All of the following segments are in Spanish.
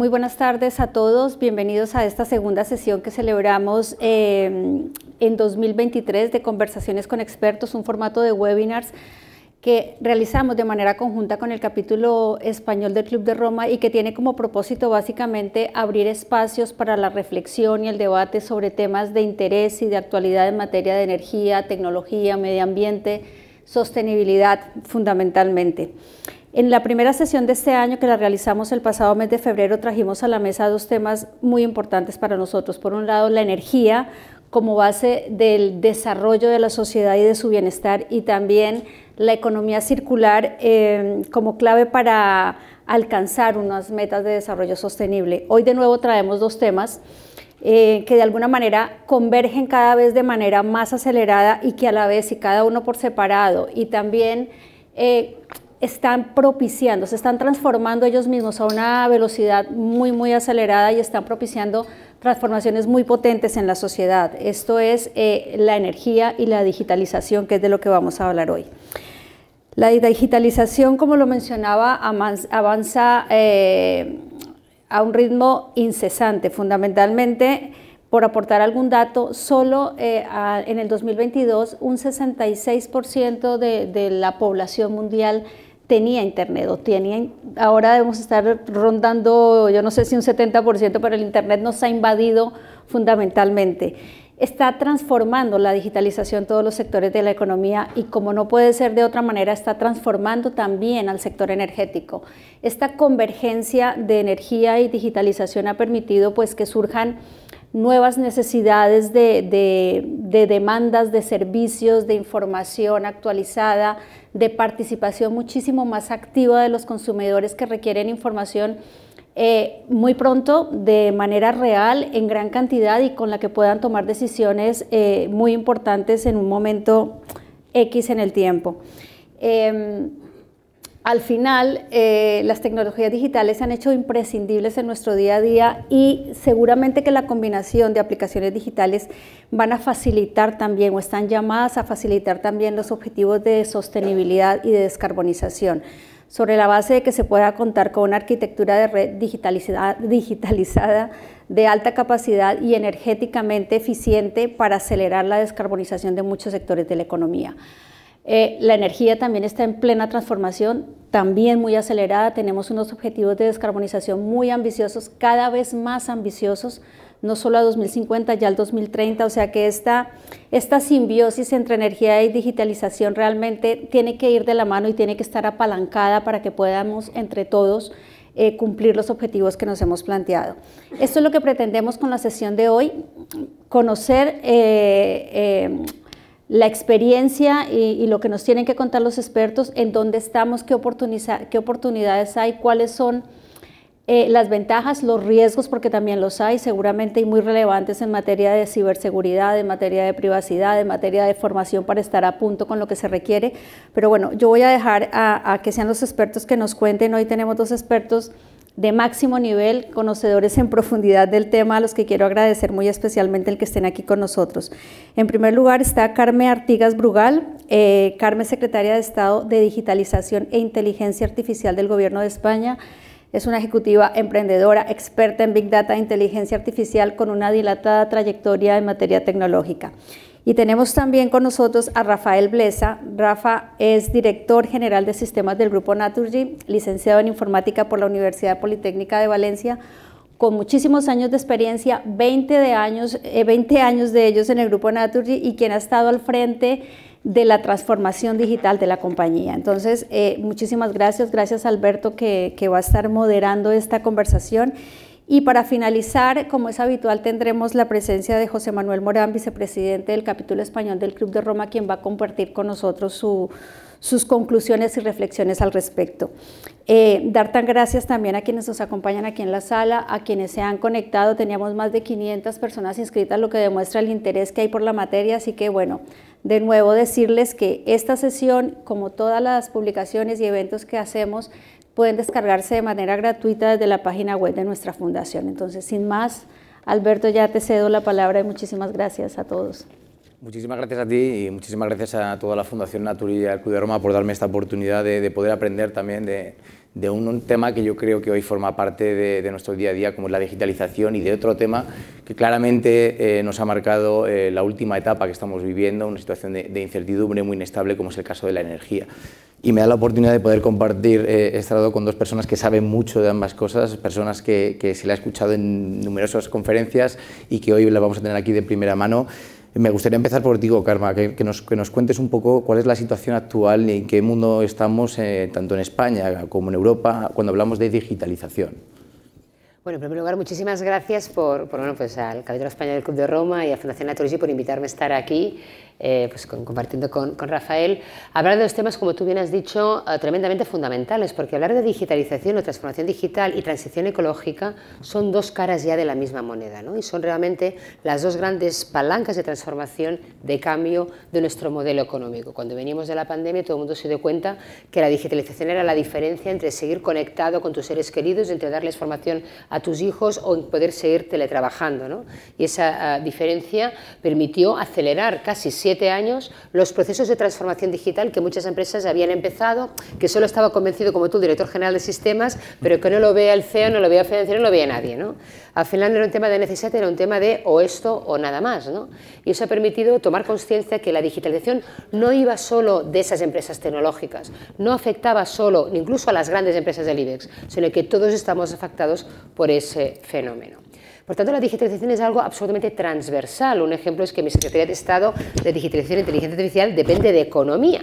Muy buenas tardes a todos, bienvenidos a esta segunda sesión que celebramos em, en 2023 de Conversaciones con Expertos, un formato de webinars que realizamos de manera conjunta con el capítulo español del Club de Roma y que tiene como propósito básicamente abrir espacios para la reflexión y el debate sobre temas de interés y de actualidad en materia de energía, tecnología, medio ambiente, sostenibilidad fundamentalmente. En la primera sesión de este año que la realizamos el pasado mes de febrero trajimos a la mesa dos temas muy importantes para nosotros. Por un lado, la energía como base del desarrollo de la sociedad y de su bienestar y también la economía circular em, como clave para alcanzar unas metas de desarrollo sostenible. Hoy de nuevo traemos dos temas eh, que de alguna manera convergen cada vez de manera más acelerada y que a la vez y cada uno por separado y también eh, están propiciando, se están transformando ellos mismos a una velocidad muy, muy acelerada y están propiciando transformaciones muy potentes en la sociedad. Esto es eh, la energía y la digitalización, que es de lo que vamos a hablar hoy. La digitalización, como lo mencionaba, avanza eh, a un ritmo incesante, fundamentalmente por aportar algún dato, solo eh, en el 2022 un 66% de, de la población mundial tenía internet o tenía, ahora debemos estar rondando, yo no sé si un 70%, pero el internet nos ha invadido fundamentalmente. Está transformando la digitalización todos los sectores de la economía y como no puede ser de otra manera, está transformando también al sector energético. Esta convergencia de energía y digitalización ha permitido pues que surjan nuevas necesidades de, de, de, demandas de servicios, de información actualizada, de participación muchísimo más activa de los consumidores que requieren información eh, muy pronto, de manera real, en gran cantidad y con la que puedan tomar decisiones eh, muy importantes en un momento X en el tiempo. Em, al final eh, las tecnologías digitales se han hecho imprescindibles en nuestro día a día y seguramente que la combinación de aplicaciones digitales van a facilitar también o están llamadas a facilitar también los objetivos de sostenibilidad y de descarbonización sobre la base de que se pueda contar con una arquitectura de red digitalizada de alta capacidad y energéticamente eficiente para acelerar la descarbonización de muchos sectores de la economía. Eh, la energía también está en plena transformación, también muy acelerada. Tenemos unos objetivos de descarbonización muy ambiciosos, cada vez más ambiciosos, no solo a 2050, ya al 2030. O sea que esta, esta simbiosis entre energía y digitalización realmente tiene que ir de la mano y tiene que estar apalancada para que podamos entre todos eh, cumplir los objetivos que nos hemos planteado. Esto es lo que pretendemos con la sesión de hoy, conocer... Eh, la experiencia y, lo que nos tienen que contar los expertos, en dónde estamos, qué, oportunidades hay, cuáles son eh, las ventajas, los riesgos, porque también los hay, seguramente y muy relevantes en materia de ciberseguridad, en materia de privacidad, en materia de formación para estar a punto con lo que se requiere. Pero bueno, yo voy a dejar a que sean los expertos que nos cuenten. Hoy tenemos dos expertos de máximo nivel, conocedores en profundidad del tema, a los que quiero agradecer muy especialmente el que estén aquí con nosotros. En primer lugar está Carmen Artigas Brugal, eh, Carmen Secretaria de Estado de Digitalización e Inteligencia Artificial del Gobierno de España. Es una ejecutiva emprendedora, experta en Big Data e Inteligencia Artificial con una dilatada trayectoria en materia tecnológica. Y tenemos también con nosotros a Rafael Blesa. Rafa es director general de sistemas del Grupo Naturgy, licenciado en informática por la Universidad Politécnica de Valencia, con muchísimos años de experiencia, 20, de años, 20 eh, años de ellos en el Grupo Naturgy y quien ha estado al frente de la transformación digital de la compañía. Entonces, eh, muchísimas gracias. Gracias Alberto que va a estar moderando esta conversación y para finalizar, como es habitual, tendremos la presencia de José Manuel Morán, vicepresidente del capítulo español del Club de Roma, quien va a compartir con nosotros sus conclusiones y reflexiones al respecto. Eh, dar tan gracias también a quienes nos acompañan aquí en la sala, a quienes se han conectado. Teníamos más de 500 personas inscritas, lo que demuestra el interés que hay por la materia. Así que bueno, de nuevo decirles que esta sesión, como todas las publicaciones y eventos que hacemos, pueden descargarse de manera gratuita desde la página web de nuestra fundación. Entonces, sin más, Alberto, ya te cedo la palabra y muchísimas gracias a todos. Muchísimas gracias a ti y muchísimas gracias a toda la Fundación Natur y al Roma por darme esta oportunidad de, poder aprender también de, un, tema que yo creo que hoy forma parte de, nuestro día a día, como es la digitalización, y de otro tema que claramente eh, nos ha marcado eh, la última etapa que estamos viviendo, una situación de, de incertidumbre muy inestable, como es el caso de la energía y me da la oportunidad de poder compartir eh, este lado con dos personas que saben mucho de ambas cosas, personas que, que se la ha escuchado en numerosas conferencias y que hoy la vamos a tener aquí de primera mano. Me gustaría empezar por ti, Karma, que, nos, que, nos, cuentes un poco cuál es la situación actual y en qué mundo estamos, eh, tanto en España como en Europa, cuando hablamos de digitalización. Bueno, en primer lugar, muchísimas gracias por, por bueno, pues, al Caballero español del Club de Roma y a Fundación Naturgy por invitarme a estar aquí eh, pues compartiendo con, Rafael, hablar de los temas, como tú bien has dicho, eh, tremendamente fundamentales, porque hablar de digitalización o transformación digital y transición ecológica son dos caras ya de la misma moneda, ¿no? y son realmente las dos grandes palancas de transformación, de cambio de nuestro modelo económico. Cuando venimos de la pandemia, todo el mundo se dio cuenta que la digitalización era la diferencia entre seguir conectado con tus seres queridos, entre darles formación a tus hijos o poder seguir teletrabajando. ¿no? Y esa ah, diferencia permitió acelerar casi siempre años los procesos de transformación digital que muchas empresas habían empezado, que solo estaba convencido como tú, director general de sistemas, pero que no lo vea el CEO, no lo vea el financiero, no lo vea nadie. ¿no? Al final no era un tema de necesidad, era un tema de o esto o nada más. ¿no? Y eso ha permitido tomar conciencia que la digitalización no iba solo de esas empresas tecnológicas, no afectaba solo, incluso a las grandes empresas del IBEX, sino que todos estamos afectados por ese fenómeno. Por tanto, la digitalización es algo absolutamente transversal. Un ejemplo es que mi Secretaría de Estado de Digitalización e Inteligencia Artificial depende de economía,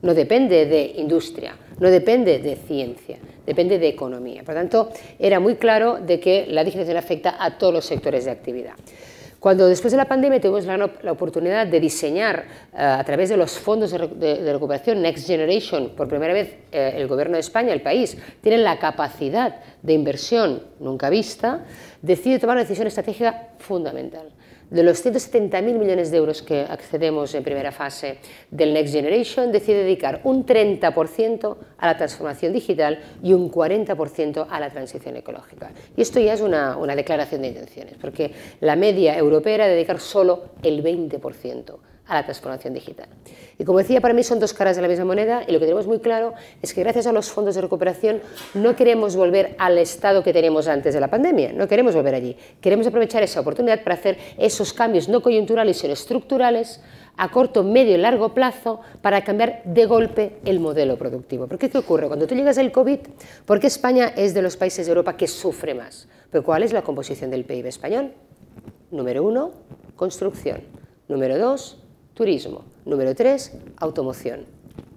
no depende de industria, no depende de ciencia, depende de economía. Por tanto, era muy claro de que la digitalización afecta a todos los sectores de actividad. Cuando después de la pandemia tuvimos la, oportunidad de diseñar eh, a través de los fondos de, recuperación Next Generation, por primera vez eh, el gobierno de España, el país, tiene la capacidad de inversión nunca vista decide tomar una decisión estratégica fundamental. De los 170.000 millones de euros que accedemos en primera fase del Next Generation, decide dedicar un 30% a la transformación digital y un 40% a la transición ecológica. Y esto ya es una, declaración de intenciones, porque la media europea era dedicar solo el 20% a la transformación digital. Y como decía, para mí son dos caras de la misma moneda y lo que tenemos muy claro es que gracias a los fondos de recuperación no queremos volver al estado que teníamos antes de la pandemia, no queremos volver allí. Queremos aprovechar esa oportunidad para hacer esos cambios no coyunturales, sino estructurales a corto, medio y largo plazo para cambiar de golpe el modelo productivo. Porque ¿qué ocurre? Cuando tú llegas al COVID, ¿por qué España es de los países de Europa que sufre más? Pero ¿cuál es la composición del PIB español? Número uno, construcción. Número dos, turismo. Número tres, automoción.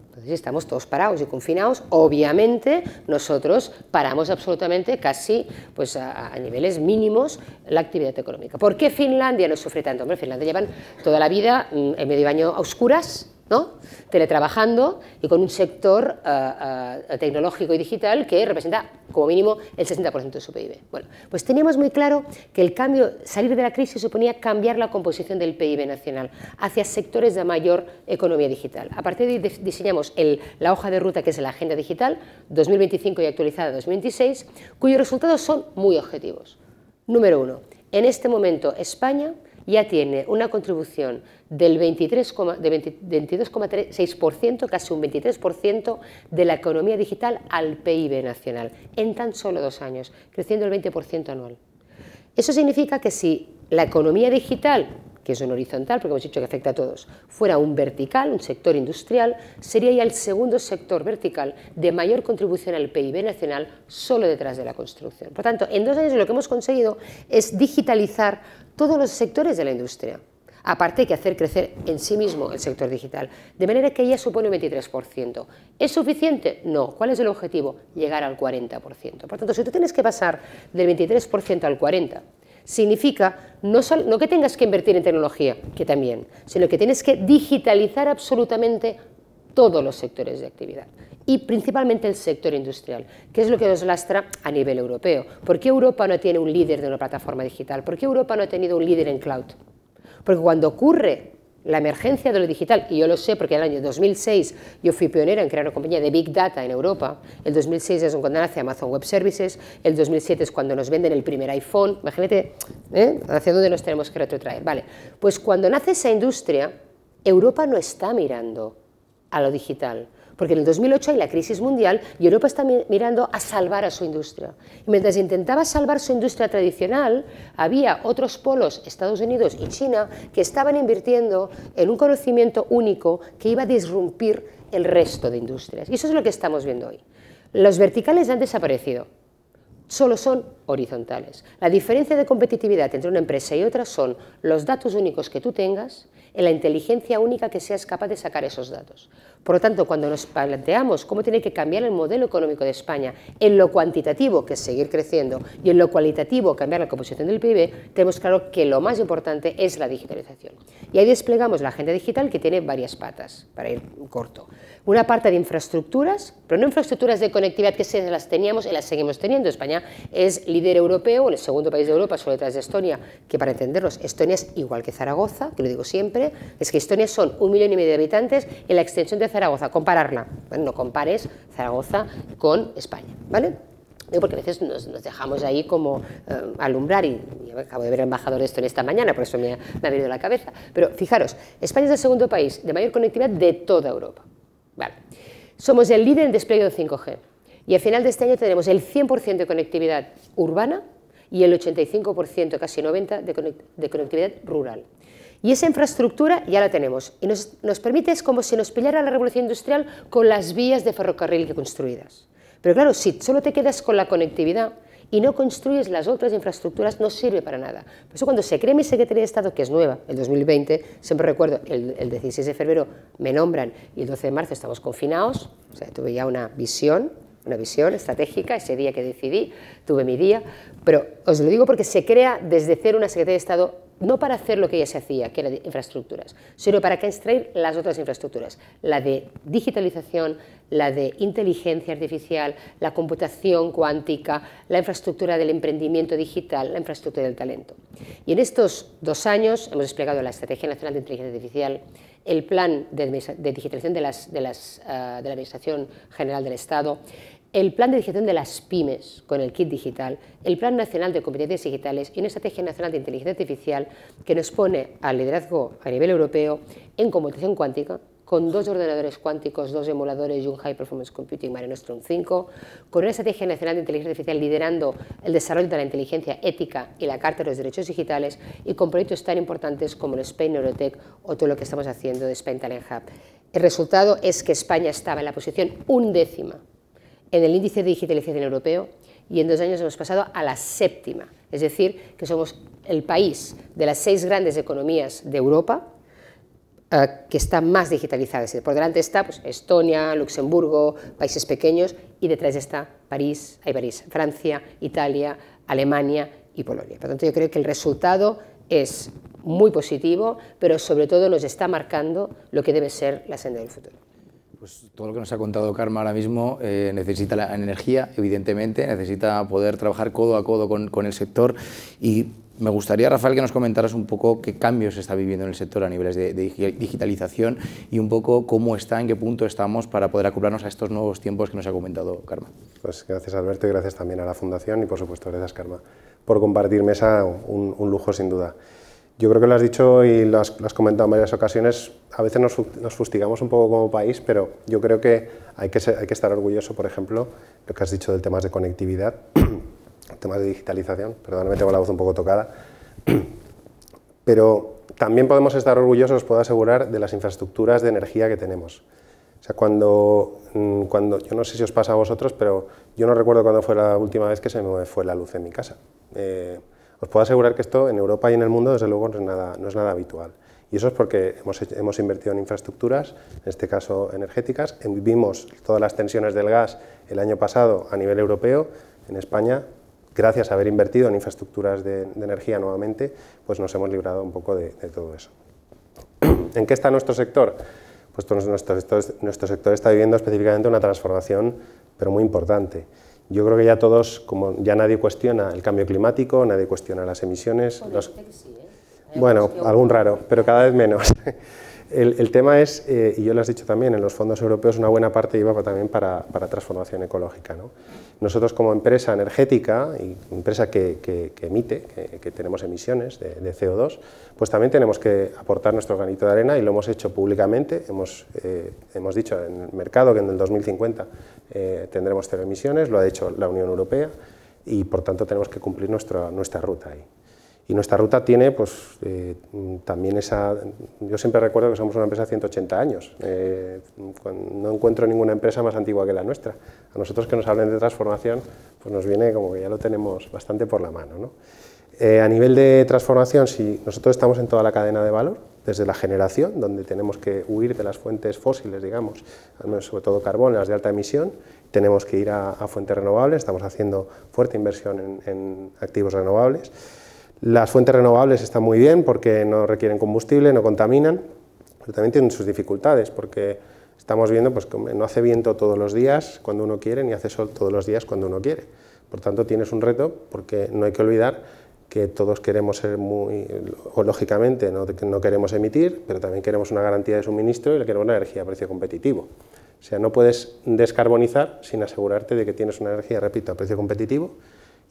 Entonces estamos todos parados y confinados. Obviamente nosotros paramos absolutamente casi pues, a, niveles mínimos la actividad económica. ¿Por qué Finlandia no sufre tanto? Hombre, Finlandia llevan toda la vida mm, en medio año a oscuras, ¿no? teletrabajando y con un sector eh, eh, tecnológico y digital que representa como mínimo el 60% de su PIB. Bueno, pues teníamos muy claro que el cambio, salir de la crisis suponía cambiar la composición del PIB nacional hacia sectores de mayor economía digital. A partir de ahí diseñamos la hoja de ruta que es la Agenda Digital 2025 y actualizada 2026, cuyos resultados son muy objetivos. Número uno, en este momento España ya tiene una contribución del 22,6%, casi un 23% de la economía digital al PIB nacional, en tan solo dos años, creciendo el 20% anual. Eso significa que si la economía digital que es un horizontal, porque hemos dicho que afecta a todos, fuera un vertical, un sector industrial, sería ya el segundo sector vertical de mayor contribución al PIB nacional solo detrás de la construcción. Por tanto, en dos años lo que hemos conseguido es digitalizar todos los sectores de la industria aparte de que hacer crecer en sí mismo el sector digital, de manera que ya supone un 23%. ¿Es suficiente? No. ¿Cuál es el objetivo? Llegar al 40%. Por tanto, si tú tienes que pasar del 23% al 40%, significa no, que tengas que invertir en tecnología, que también, sino que tienes que digitalizar absolutamente todos los sectores de actividad y principalmente el sector industrial, que es lo que nos lastra a nivel europeo. ¿Por qué Europa no tiene un líder de una plataforma digital? ¿Por qué Europa no ha tenido un líder en cloud? Porque cuando ocurre la emergencia de lo digital, y yo lo sé porque en el año 2006 yo fui pionera en crear una compañía de Big Data en Europa, el 2006 es cuando nace Amazon Web Services, el 2007 es cuando nos venden el primer iPhone, imagínate ¿eh? hacia dónde nos tenemos que retrotraer. Vale, pues cuando nace esa industria, Europa no está mirando a lo digital, porque en el 2008 hay la crisis mundial y Europa está mirando a salvar a su industria. Y mientras intentaba salvar su industria tradicional, había otros polos, Estados Unidos y China, que estaban invirtiendo en un conocimiento único que iba a disrumpir el resto de industrias. Y eso es lo que estamos viendo hoy. Los verticales han desaparecido, solo son horizontales. La diferencia de competitividad entre una empresa y otra son los datos únicos que tú tengas y la inteligencia única que seas capaz de sacar esos datos. Por lo tanto, cuando nos planteamos cómo tiene que cambiar el modelo económico de España en lo cuantitativo, que es seguir creciendo, y en lo cualitativo, cambiar la composición del PIB, tenemos claro que lo más importante es la digitalización. Y ahí desplegamos la agenda digital que tiene varias patas, para ir corto. Una parte de infraestructuras, pero no infraestructuras de conectividad que se las teníamos y las seguimos teniendo. España es líder europeo, el segundo país de Europa, solo detrás de Estonia, que para entenderlos, Estonia es igual que Zaragoza, que lo digo siempre, es que Estonia son un millón y medio de habitantes, en la extensión de Zaragoza Zaragoza, compararla. no compares Zaragoza con España, ¿vale? porque a veces nos, dejamos ahí como eh, alumbrar, y, acabo de ver al embajador esto en esta mañana, por eso me ha, me la cabeza. Pero fijaros, España es el segundo país de mayor conectividad de toda Europa. Vale. Somos el líder en despliegue de 5G y al final de este año tenemos el 100% de conectividad urbana y el 85%, casi 90%, de conectividad rural. Y esa infraestructura ya la tenemos. Y nos, permite, es como si nos pillara la revolución industrial con las vías de ferrocarril que construidas. Pero claro, si solo te quedas con la conectividad, y no construyes las otras infraestructuras, no sirve para nada. Por eso cuando se crea mi Secretaría de Estado, que es nueva, el 2020, siempre recuerdo, el, 16 de febrero me nombran y el 12 de marzo estamos confinados, o sea, tuve ya una visión, una visión estratégica, ese día que decidí, tuve mi día, pero os lo digo porque se crea desde cero una Secretaría de Estado no para hacer lo que ya se hacía, que era infraestructuras, sino para extraer las otras infraestructuras, la de digitalización, la de inteligencia artificial, la computación cuántica, la infraestructura del emprendimiento digital, la infraestructura del talento. Y en estos dos años hemos desplegado la Estrategia Nacional de Inteligencia Artificial, el Plan de, Digitalización ah, de la Administración General del Estado, el Plan de Digitalización de las Pymes con el Kit Digital, el Plan Nacional de Competencias Digitales y una Estrategia Nacional de Inteligencia Artificial que nos pone al liderazgo a nivel europeo en computación cuántica, con dos ordenadores cuánticos, dos emuladores y un High Performance Computing Mare Nostrum 5, con una Estrategia Nacional de Inteligencia Artificial liderando el desarrollo de la inteligencia ética y la Carta de los Derechos Digitales y con proyectos tan importantes como el Spain Neurotech o todo lo que estamos haciendo de Spain Talent Hub. El resultado es que España estaba en la posición undécima en el índice de digitalización europeo y en dos años hemos pasado a la séptima, es decir, que somos el país de las seis grandes economías de Europa eh, que está más digitalizadas por delante está pues, Estonia, Luxemburgo, países pequeños y detrás está París, hay París, Francia, Italia, Alemania y Polonia. Por lo tanto, yo creo que el resultado es muy positivo, pero sobre todo nos está marcando lo que debe ser la senda del futuro. Pues, todo lo que nos ha contado Karma ahora mismo eh, necesita la energía, evidentemente, necesita poder trabajar codo a codo con, el sector y me gustaría, Rafael, que nos comentaras un poco qué cambios se está viviendo en el sector a niveles de, digitalización y un poco cómo está, en qué punto estamos para poder acoplarnos a estos nuevos tiempos que nos ha comentado Karma. Pues gracias Alberto y gracias también a la Fundación y por supuesto gracias Karma por compartirme mesa, un lujo sin duda. Yo creo que lo has dicho y lo has, comentado en varias ocasiones. A veces nos, nos, fustigamos un poco como país, pero yo creo que hay que, hay que estar orgulloso, por ejemplo, lo que has dicho del tema de conectividad, tema de digitalización. Perdón, me tengo la voz un poco tocada. Pero también podemos estar orgullosos, os puedo asegurar, de las infraestructuras de energía que tenemos. O sea, cuando, mm, cuando, yo no sé si os pasa a vosotros, pero yo no recuerdo cuándo fue la última vez que se me fue la luz en mi casa. Eh, os puedo asegurar que esto en Europa y en el mundo, desde luego, no es nada, habitual. Y eso es porque hemos, invertido en infraestructuras, en este caso energéticas. Vimos todas las tensiones del gas el año pasado a nivel europeo. En España, gracias a haber invertido en infraestructuras de, energía nuevamente, pues nos hemos librado un poco de, todo eso. ¿En qué está nuestro sector? Pues nuestro sector está viviendo específicamente una transformación, pero muy importante. Yo creo que ya todos, como ya nadie cuestiona el cambio climático, nadie cuestiona las emisiones. Bueno, ¿eh? algún raro, pero cada vez menos. El, tema es, eh, y yo lo has dicho también, en los fondos europeos una buena parte iba también para, transformación ecológica. Nosotros como empresa energética, y empresa que, emite, que, tenemos emisiones de, CO2, pues también tenemos que aportar nuestro granito de arena y lo hemos hecho públicamente. Hemos, eh, dicho en el mercado que en el 2050 eh, tendremos cero emisiones, lo ha hecho la Unión Europea y por tanto tenemos que cumplir nuestra, nuestra ruta ahí. Y nuestra ruta tiene, pues, eh, también esa... Yo siempre recuerdo que somos una empresa de 180 años. Eh, no encuentro ninguna empresa más antigua que la nuestra. A nosotros que nos hablen de transformación, pues nos viene como que ya lo tenemos bastante por la mano, ¿no? Eh, a nivel de transformación, si nosotros estamos en toda la cadena de valor, desde la generación, donde tenemos que huir de las fuentes fósiles, digamos, sobre todo carbón, las de alta emisión, tenemos que ir a, fuentes renovables, estamos haciendo fuerte inversión en, en activos renovables, las fuentes renovables están muy bien porque no requieren combustible, no contaminan, pero también tienen sus dificultades porque estamos viendo pues, que no hace viento todos los días cuando uno quiere ni hace sol todos los días cuando uno quiere. Por tanto, tienes un reto porque no hay que olvidar que todos queremos ser muy, o lógicamente no, no queremos emitir, pero también queremos una garantía de suministro y queremos una energía a precio competitivo. O sea, no puedes descarbonizar sin asegurarte de que tienes una energía, repito, a precio competitivo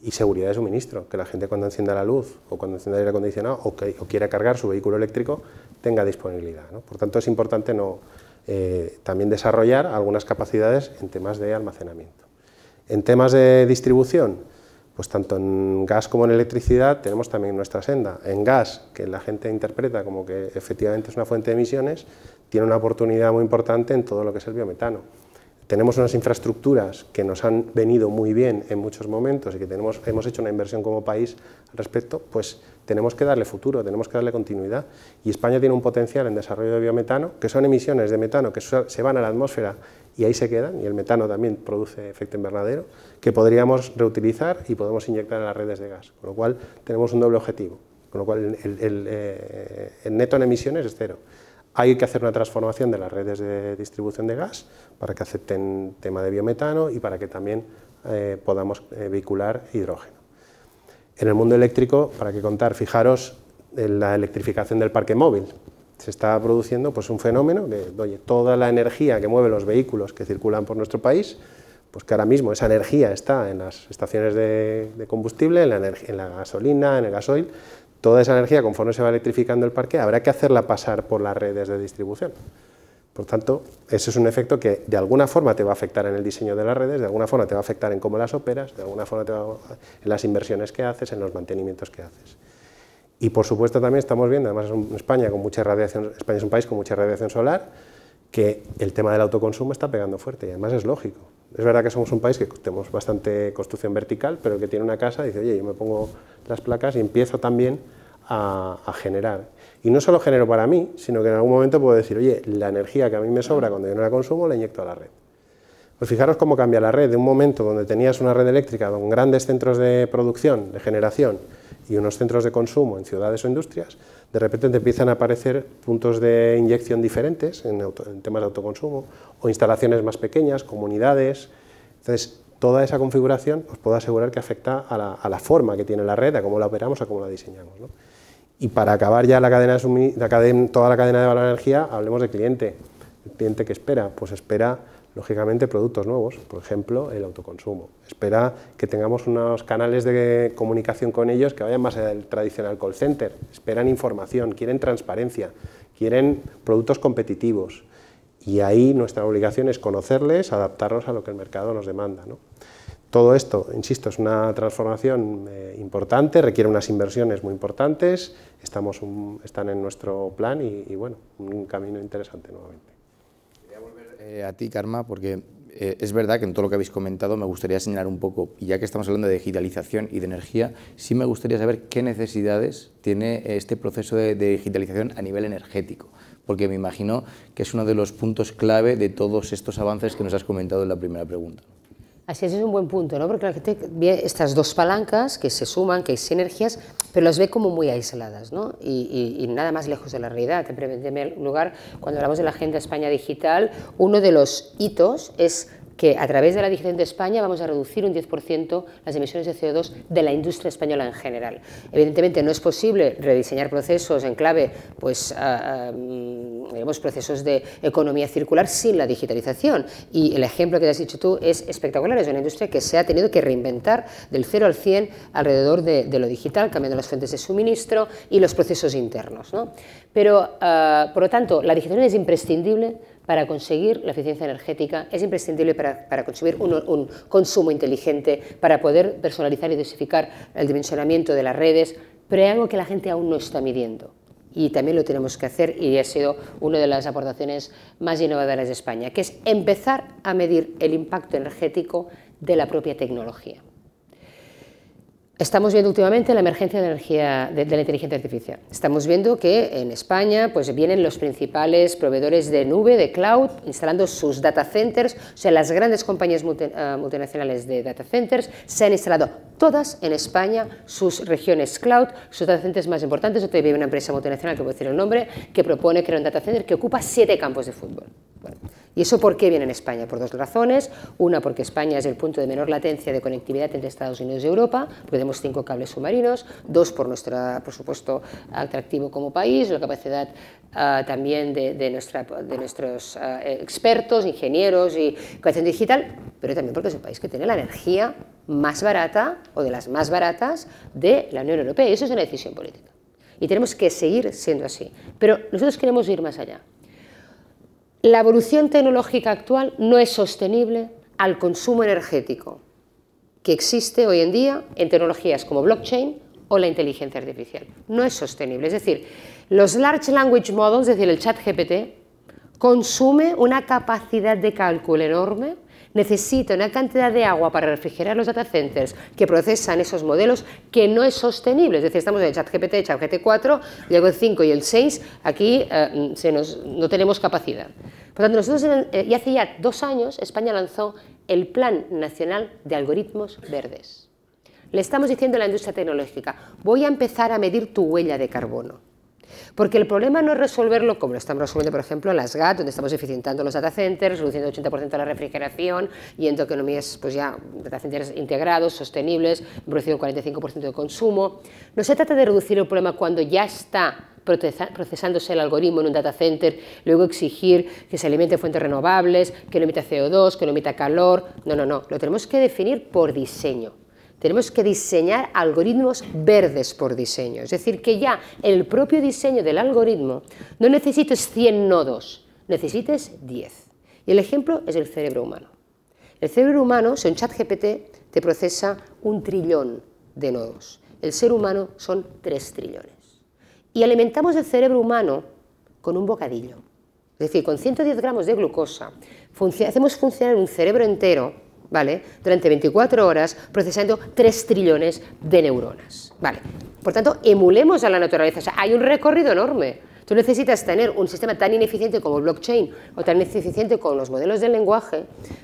y seguridad de suministro, que la gente cuando encienda la luz o cuando encienda el aire acondicionado o, quiera cargar su vehículo eléctrico tenga disponibilidad. Por tanto, es importante no, eh, también desarrollar algunas capacidades en temas de almacenamiento. En temas de distribución, pues tanto en gas como en electricidad tenemos también nuestra senda. En gas, que la gente interpreta como que efectivamente es una fuente de emisiones, tiene una oportunidad muy importante en todo lo que es el biometano tenemos unas infraestructuras que nos han venido muy bien en muchos momentos y que hemos hecho una inversión como país al respecto, pues tenemos que darle futuro, tenemos que darle continuidad. Y España tiene un potencial en desarrollo de biometano, que son emisiones de metano que se van a la atmósfera y ahí se quedan, y el metano también produce efecto invernadero, que podríamos reutilizar y podemos inyectar a las redes de gas. Con lo cual tenemos un doble objetivo, con lo cual el eh, neto en emisiones es cero. Hay que hacer una transformación de las redes de distribución de gas para que acepten tema de biometano y para que también eh, podamos eh, vehicular hidrógeno. En el mundo eléctrico, para qué contar, fijaros en la electrificación del parque móvil. Se está produciendo pues, un fenómeno de toda la energía que mueve los vehículos que circulan por nuestro país, pues que ahora mismo esa energía está en las estaciones de, combustible, en la, en la gasolina, en el gasoil, toda esa energía, conforme se va electrificando el parque, habrá que hacerla pasar por las redes de distribución. Por tanto, ese es un efecto que de alguna forma te va a afectar en el diseño de las redes, de alguna forma te va a afectar en cómo las operas, de alguna forma en las inversiones que haces, en los mantenimientos que haces. Y por supuesto también estamos viendo, además España con mucha radiación, España es un país con mucha radiación solar, que el tema del autoconsumo está pegando fuerte y además es lógico. Es verdad que somos un país que tenemos bastante construcción vertical, pero que tiene una casa dice, oye, yo me pongo las placas y empiezo también a, generar. Y no solo genero para mí, sino que en algún momento puedo decir, oye, la energía que a mí me sobra cuando yo no la consumo, la inyecto a la red. Pues fijaros cómo cambia la red de un momento donde tenías una red eléctrica con grandes centros de producción, de generación, y unos centros de consumo en ciudades o industrias, de repente empiezan a aparecer puntos de inyección diferentes en, temas de autoconsumo o instalaciones más pequeñas, comunidades. Entonces, toda esa configuración os puedo asegurar que afecta a la, forma que tiene la red, a cómo la operamos, a cómo la diseñamos. Y para acabar ya la cadena de toda la cadena de valor de energía, hablemos del cliente. ¿El cliente que espera? Pues espera Lógicamente, productos nuevos, por ejemplo, el autoconsumo. Espera que tengamos unos canales de comunicación con ellos que vayan más allá del tradicional call center. Esperan información, quieren transparencia, quieren productos competitivos. Y ahí nuestra obligación es conocerles, adaptarnos a lo que el mercado nos demanda. Todo esto, insisto, es una transformación eh, importante, requiere unas inversiones muy importantes, estamos están en nuestro plan y, y bueno, un camino interesante nuevamente. Eh, a ti, Karma, porque eh, es verdad que en todo lo que habéis comentado me gustaría señalar un poco, ya que estamos hablando de digitalización y de energía, sí me gustaría saber qué necesidades tiene este proceso de digitalización a nivel energético, porque me imagino que es uno de los puntos clave de todos estos avances que nos has comentado en la primera pregunta. Así es, es un buen punto, ¿no? porque la gente ve estas dos palancas que se suman, que hay sinergias, pero las ve como muy aisladas ¿no? y, y, y nada más lejos de la realidad. En primer lugar, cuando hablamos de la Agenda España Digital, uno de los hitos es que a través de la Digitalización de España vamos a reducir un 10% las emisiones de CO2 de la industria española en general. Evidentemente no es posible rediseñar procesos en clave, pues, ah, ah, procesos de economía circular sin la digitalización. Y el ejemplo que has dicho tú es espectacular, es una industria que se ha tenido que reinventar del 0 al 100 alrededor de, lo digital, cambiando las fuentes de suministro y los procesos internos. Pero, ah, por lo tanto, la digitalización es imprescindible para conseguir la eficiencia energética, es imprescindible para, conseguir consumir un, consumo inteligente, para poder personalizar y diversificar el dimensionamiento de las redes, pero hay algo que la gente aún no está midiendo. Y también lo tenemos que hacer y ha sido una de las aportaciones más innovadoras de España, que es empezar a medir el impacto energético de la propia tecnología. Estamos viendo últimamente la emergencia de, energía, de, la inteligencia artificial. Estamos viendo que en España pues, vienen los principales proveedores de nube, de cloud, instalando sus data centers, o sea, las grandes compañías ah, multinacionales de data centers se han instalado todas en España sus regiones cloud, sus data centers más importantes. vez viene una empresa multinacional, que a decir el nombre, que propone crear un data center que ocupa siete campos de fútbol. ¿Y eso por qué viene en España? Por dos razones. Una, porque España es el punto de menor latencia de conectividad entre Estados Unidos y Europa, porque tenemos cinco cables submarinos, dos por nuestro, por supuesto, atractivo como país, la capacidad ah, también de, nuestros ah, expertos, ingenieros y creación digital, pero también porque es un país que tiene la energía más barata o de las más baratas de la Unión Europea. Y eso es una decisión política. Y tenemos que seguir siendo así. Pero nosotros queremos ir más allá. La evolución tecnológica actual no es sostenible al consumo energético que existe hoy en día en tecnologías como blockchain o la inteligencia artificial. No es sostenible. Es decir, los Large Language Models, es decir, el chat GPT, consume una capacidad de cálculo enorme, necesita una cantidad de agua para refrigerar los data centers que procesan esos modelos que no es sostenible. Es decir, estamos en el chat GPT, chat 4, luego el 5 y el 6, aquí eh, no tenemos capacidad. Por tanto, nosotros, eh, y hace ya dos años, España lanzó el Plan Nacional de Algoritmos Verdes. Le estamos diciendo a la industria tecnológica, voy a empezar a medir tu huella de carbono. Porque el problema no es resolverlo como lo estamos resolviendo, por ejemplo, en las GAT, donde estamos eficientando los data centers, reduciendo el 80% de la refrigeración, y en economías pues ya, data centers integrados, sostenibles, produciendo un 45% de consumo. No se trata de reducir el problema cuando ya está procesándose el algoritmo en un data center, luego exigir que se alimente fuentes renovables, que no emita CO2, que no emita calor. No, no, no. Lo tenemos que definir por diseño tenemos que diseñar algoritmos verdes por diseño. Es decir, que ya el propio diseño del algoritmo no necesites 100 nodos, necesites 10. Y el ejemplo es el cerebro humano. El cerebro humano, si un chat GPT te procesa un trillón de nodos. El ser humano son 3 trillones. Y alimentamos el cerebro humano con un bocadillo. Es decir, con 110 gramos de glucosa hacemos funcionar un cerebro entero ¿vale? Durante 24 horas procesando 3 trillones de neuronas, Por tanto, emulemos a la naturaleza. hay un recorrido enorme. Tú necesitas tener un sistema tan ineficiente como el blockchain o tan ineficiente como los modelos del lenguaje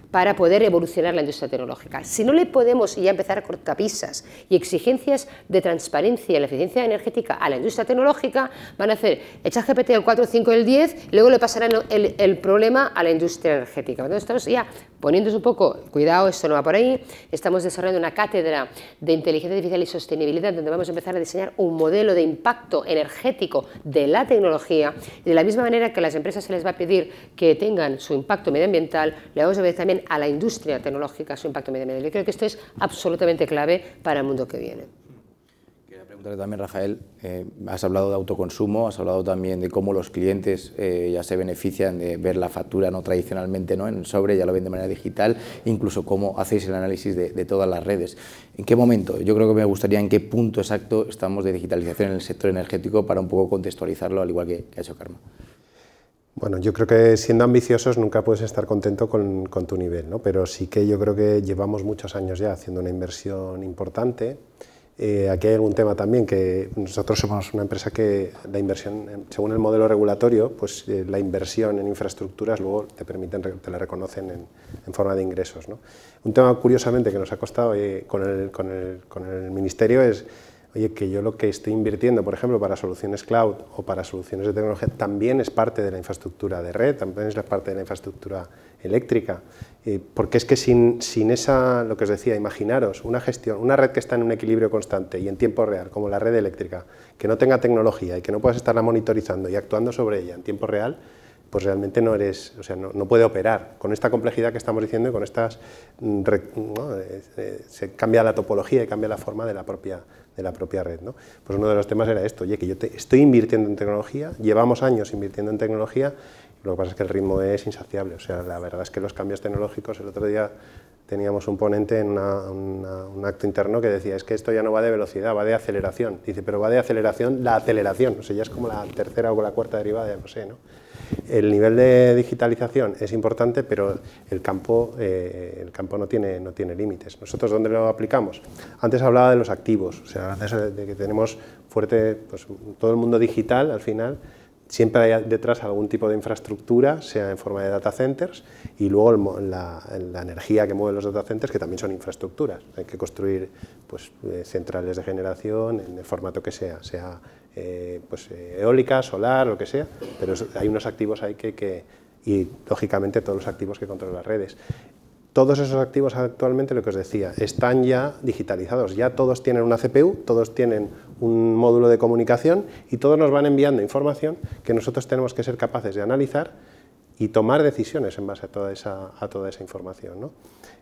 para poder evolucionar la industria tecnológica. Si no le podemos ya empezar a cortapisas y exigencias de transparencia y la eficiencia energética a la industria tecnológica, van a hacer echar GPT el 4, 5 el 10, luego le pasarán el, problema a la industria energética. Entonces estamos ya poniéndose un poco, cuidado, esto no va por ahí, estamos desarrollando una cátedra de inteligencia artificial y sostenibilidad donde vamos a empezar a diseñar un modelo de impacto energético de la tecnología y de la misma manera que a las empresas se les va a pedir que tengan su impacto medioambiental, le vamos a pedir también a la industria tecnológica su impacto medioambiental. y creo que esto es absolutamente clave para el mundo que viene. También, Rafael, eh, has hablado de autoconsumo, has hablado también de cómo los clientes eh, ya se benefician de ver la factura no tradicionalmente ¿no? en sobre, ya lo ven de manera digital, incluso cómo hacéis el análisis de, todas las redes. ¿En qué momento? Yo creo que me gustaría en qué punto exacto estamos de digitalización en el sector energético para un poco contextualizarlo, al igual que, ha hecho Karma. Bueno, yo creo que siendo ambiciosos nunca puedes estar contento con, con tu nivel, ¿no? pero sí que yo creo que llevamos muchos años ya haciendo una inversión importante. Eh, aquí hay algún tema también que nosotros somos una empresa que la inversión, eh, según el modelo regulatorio, pues eh, la inversión en infraestructuras luego te permiten, te la reconocen en, forma de ingresos. Un tema curiosamente que nos ha costado con, el, con, el, con, el, ministerio es, oye, que yo lo que estoy invirtiendo, por ejemplo, para soluciones cloud o para soluciones de tecnología, también es parte de la infraestructura de red, también es parte de la infraestructura eléctrica. Eh, porque es que sin, esa, lo que os decía, imaginaros, una gestión, una red que está en un equilibrio constante y en tiempo real, como la red eléctrica, que no tenga tecnología y que no puedas estarla monitorizando y actuando sobre ella en tiempo real, pues realmente no eres, o sea, no, puede operar. Con esta complejidad que estamos diciendo y con estas, mm, eh, eh, se cambia la topología y cambia la forma de la propia, de la propia red. Pues uno de los temas era esto, oye, que yo te, estoy invirtiendo en tecnología, llevamos años invirtiendo en tecnología, lo que pasa es que el ritmo es insaciable. O sea, la verdad es que los cambios tecnológicos, el otro día teníamos un ponente en un acto interno que decía, es que esto ya no va de velocidad, va de aceleración. Dice, pero va de aceleración la aceleración. O sea, ya es como la tercera o la cuarta derivada, no sé, ¿no? El nivel de digitalización es importante, pero el campo, eh, el campo no tiene, no tiene límites. ¿Nosotros dónde lo aplicamos? Antes hablaba de los activos, o sea, de que tenemos fuerte, pues, todo el mundo digital al final Siempre hay detrás algún tipo de infraestructura, sea en forma de data centers, y luego la, energía que mueven los data centers, que también son infraestructuras. Hay que construir pues, eh, centrales de generación en el formato que sea, sea eh, pues, eh, eólica, solar, lo que sea, pero hay unos activos ahí que, que y lógicamente todos los activos que controlan las redes. Todos esos activos actualmente, lo que os decía, están ya digitalizados, ya todos tienen una CPU, todos tienen un módulo de comunicación y todos nos van enviando información que nosotros tenemos que ser capaces de analizar y tomar decisiones en base a toda esa, información.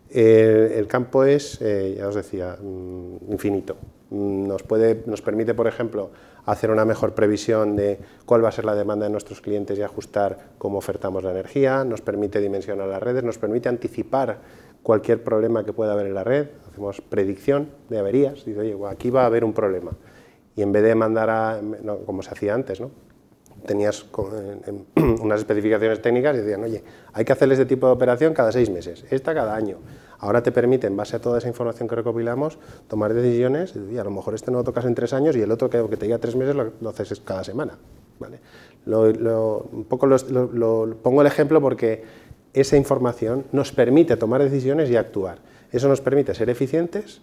Eh, el campo es, eh, ya os decía, mm, infinito. Mm, nos, puede, permite, por ejemplo, hacer una mejor previsión de cuál va a ser la demanda de nuestros clientes y ajustar cómo ofertamos la energía, nos permite dimensionar las redes, nos permite anticipar cualquier problema que pueda haber en la red, hacemos predicción de averías, dice, oye, aquí va a haber un problema y en vez de mandar a, como se hacía antes, tenías unas especificaciones técnicas y decían, oye, hay que hacer este tipo de operación cada seis meses, esta cada año. Ahora te permite, en base a toda esa información que recopilamos, tomar decisiones y a lo mejor este no lo tocas en tres años y el otro que, que te diga tres meses lo, haces cada semana. ¿vale? un poco lo, pongo el ejemplo porque esa información nos permite tomar decisiones y actuar. Eso nos permite ser eficientes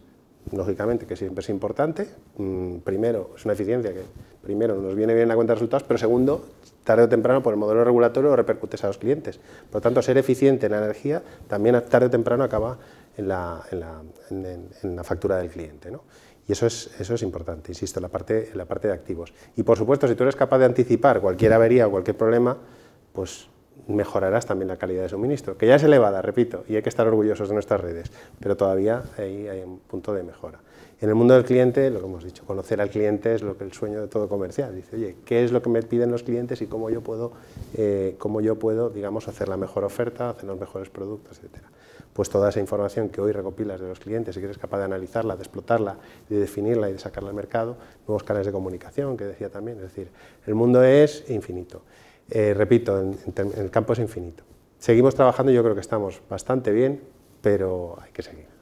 lógicamente, que siempre es importante. Mm, primero, es una eficiencia que primero nos viene bien en la cuenta de resultados, pero segundo, tarde o temprano por el modelo regulatorio repercutes a los clientes. Por lo tanto, ser eficiente en la energía también tarde o temprano acaba en la, en la, factura del cliente. Y eso es, eso es importante, insisto, la parte, la parte de activos. Y por supuesto, si tú eres capaz de anticipar cualquier avería o cualquier problema, pues mejorarás también la calidad de suministro, que ya es elevada, repito, y hay que estar orgullosos de nuestras redes, pero todavía ahí hay un punto de mejora. En el mundo del cliente, lo que hemos dicho, conocer al cliente es lo que el sueño de todo comercial. Dice, oye, ¿qué es lo que me piden los clientes y cómo yo puedo, eh, cómo yo puedo digamos, hacer la mejor oferta, hacer los mejores productos, etcétera? Pues toda esa información que hoy recopilas de los clientes y que eres capaz de analizarla, de explotarla, de definirla y de sacarla al mercado, nuevos canales de comunicación, que decía también, es decir, el mundo es infinito. Eh, repito, el campo es infinito. Seguimos trabajando, yo creo que estamos bastante bien, pero hay que seguir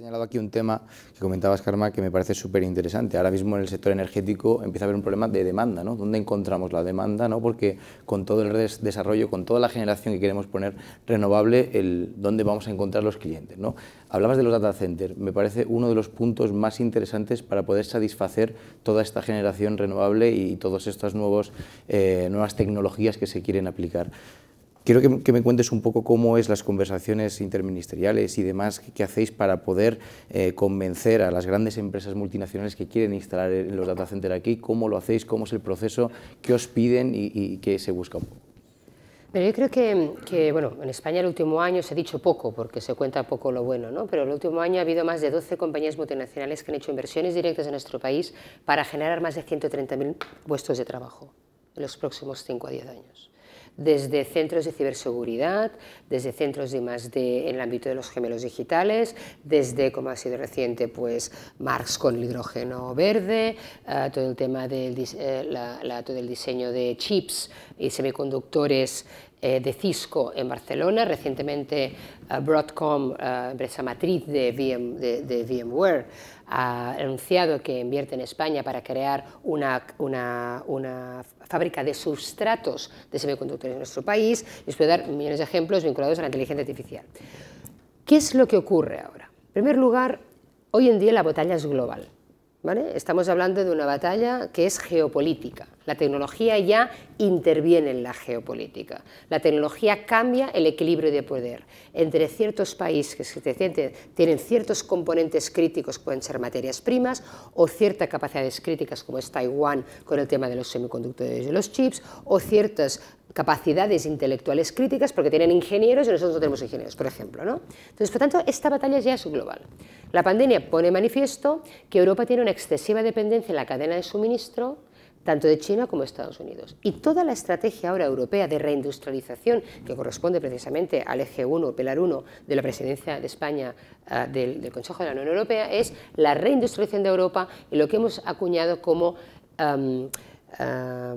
señalado aquí un tema que comentabas, Karma, que me parece súper interesante. Ahora mismo en el sector energético empieza a haber un problema de demanda, ¿no? ¿Dónde encontramos la demanda? ¿no? Porque con todo el desarrollo, con toda la generación que queremos poner renovable, el, ¿dónde vamos a encontrar los clientes? ¿no? Hablabas de los data centers, me parece uno de los puntos más interesantes para poder satisfacer toda esta generación renovable y todas estas nuevos, eh, nuevas tecnologías que se quieren aplicar. Quiero que, me cuentes un poco cómo es las conversaciones interministeriales y demás que, hacéis para poder eh, convencer a las grandes empresas multinacionales que quieren instalar los data centers aquí, cómo lo hacéis, cómo es el proceso, qué os piden y, qué se busca un Pero yo creo que, que, bueno, en España el último año se ha dicho poco, porque se cuenta poco lo bueno, ¿no? pero el último año ha habido más de 12 compañías multinacionales que han hecho inversiones directas en nuestro país para generar más de 130.000 puestos de trabajo en los próximos 5 a 10 años desde centros de ciberseguridad, desde centros de más de, en el ámbito de los gemelos digitales, desde, como ha sido reciente, pues Marx con el hidrógeno verde, eh, todo el tema del eh, diseño de chips y semiconductores eh, de Cisco en Barcelona, recientemente Broadcom, empresa matriz de VMware, ha anunciado que invierte en España para crear una, fábrica de sustratos de semiconductores en nuestro país. Les puedo dar millones de ejemplos vinculados a la inteligencia artificial. ¿Qué es lo que ocurre ahora? En primer lugar, hoy en día la batalla es global. Estamos hablando de una batalla que es geopolítica. La tecnología ya interviene en la geopolítica. La tecnología cambia el equilibrio de poder entre ciertos países que tienen ciertos componentes críticos, pueden ser materias primas, o ciertas capacidades críticas, como es Taiwán con el tema de los semiconductores y los chips, o ciertas capacidades intelectuales críticas porque tienen ingenieros y nosotros no tenemos ingenieros, por ejemplo. ¿no? Entonces, por tanto, esta batalla ya es global. La pandemia pone manifiesto que Europa tiene una excesiva dependencia en la cadena de suministro tanto de China como de Estados Unidos. Y toda la estrategia ahora europea de reindustrialización, que corresponde precisamente al eje 1, pilar 1 de la presidencia de España ah, del, Consejo de la Unión Europea, es la reindustrialización de Europa y lo que hemos acuñado como eh,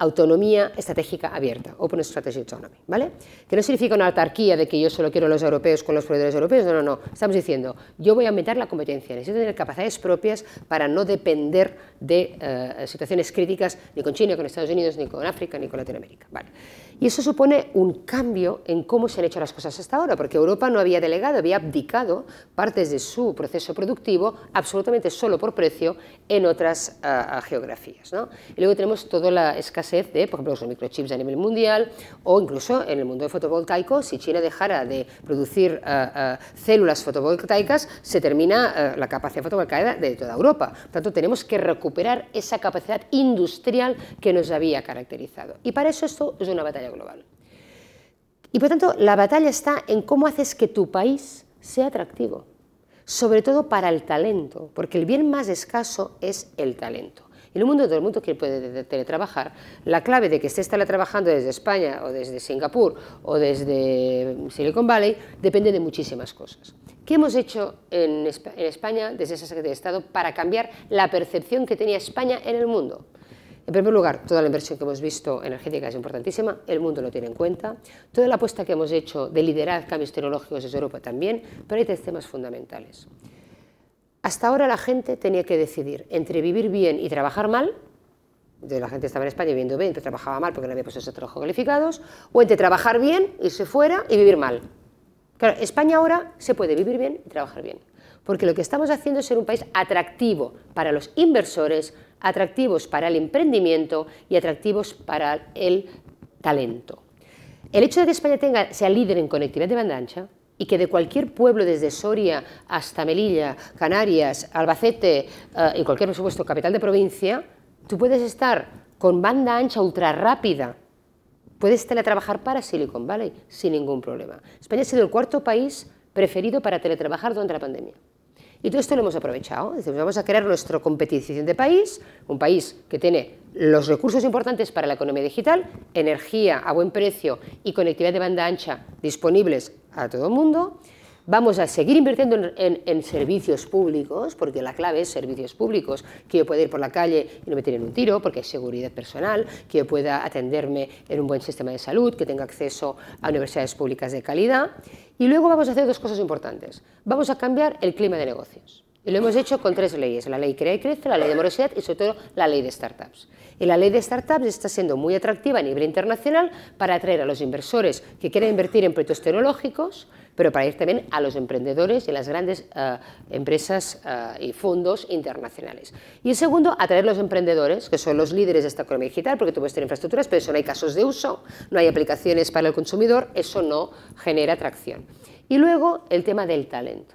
autonomía estratégica abierta, Open Strategy Autonomy, ¿vale? Que no significa una autarquía de que yo solo quiero los europeos con los proveedores europeos, no, no, no, estamos diciendo, yo voy a aumentar la competencia, necesito tener capacidades propias para no depender de eh, situaciones críticas ni con China, ni con Estados Unidos, ni con África, ni con Latinoamérica, ¿vale? Y eso supone un cambio en cómo se han hecho las cosas hasta ahora, porque Europa no había delegado, había abdicado partes de su proceso productivo absolutamente solo por precio en otras ah, ah, geografías. ¿no? Y luego tenemos toda la escasez de, por ejemplo, los microchips a nivel mundial o incluso en el mundo fotovoltaico, si China dejara de producir ah, células fotovoltaicas, se termina la capacidad fotovoltaica de toda Europa. Por tanto, tenemos que recuperar esa capacidad industrial que nos había caracterizado. Y para eso esto es una batalla global. Y por tanto, la batalla está en cómo haces que tu país sea atractivo, sobre todo para el talento, porque el bien más escaso es el talento. En el mundo todo el mundo que puede teletrabajar, la clave de que estés trabajando desde España o desde Singapur o desde mm, Silicon Valley depende de muchísimas cosas. ¿Qué hemos hecho en España desde esa Secretaría de Estado para cambiar la percepción que tenía España en el mundo? En primer lugar, toda la inversión que hemos visto energética es importantísima, el mundo lo tiene en cuenta, toda la apuesta que hemos hecho de liderar cambios tecnológicos desde Europa también, pero hay tres temas fundamentales. Hasta ahora la gente tenía que decidir entre vivir bien y trabajar mal, de la gente estaba en España viviendo bien, pero trabajaba mal porque no había puestos de trabajo calificados, o entre trabajar bien, irse fuera y vivir mal. Claro, España ahora se puede vivir bien y trabajar bien, porque lo que estamos haciendo es ser un país atractivo para los inversores, atractivos para el emprendimiento y atractivos para el talento. El hecho de que España tenga, sea líder en conectividad de banda ancha y que de cualquier pueblo, desde Soria hasta Melilla, Canarias, Albacete y eh, cualquier, por supuesto, capital de provincia, tú puedes estar con banda ancha ultra rápida, puedes teletrabajar para Silicon Valley sin ningún problema. España ha sido el cuarto país preferido para teletrabajar durante la pandemia. Y todo esto lo hemos aprovechado. vamos a crear nuestro competición de país, un país que tiene los recursos importantes para la economía digital, energía a buen precio y conectividad de banda ancha disponibles a todo el mundo, Vamos a seguir invirtiendo en, servicios públicos, porque la clave es servicios públicos, que yo pueda ir por la calle y no me tiren un tiro, porque hay seguridad personal, que yo pueda atenderme en un buen sistema de salud, que tenga acceso a universidades públicas de calidad. Y luego vamos a hacer dos cosas importantes. Vamos a cambiar el clima de negocios. Y lo hemos hecho con tres leyes, la ley Crea y Crece, la ley de morosidad y sobre todo la ley de startups. Y la ley de startups está siendo muy atractiva a nivel internacional para atraer a los inversores que quieren invertir en proyectos tecnológicos, pero para ir también a los emprendedores y a las grandes eh, empresas eh, y fondos internacionales. Y el segundo, atraer a los emprendedores, que son los líderes de esta economía digital, porque tú puedes tener infraestructuras, pero eso no hay casos de uso, no hay aplicaciones para el consumidor, eso no genera atracción. Y luego el tema del talento.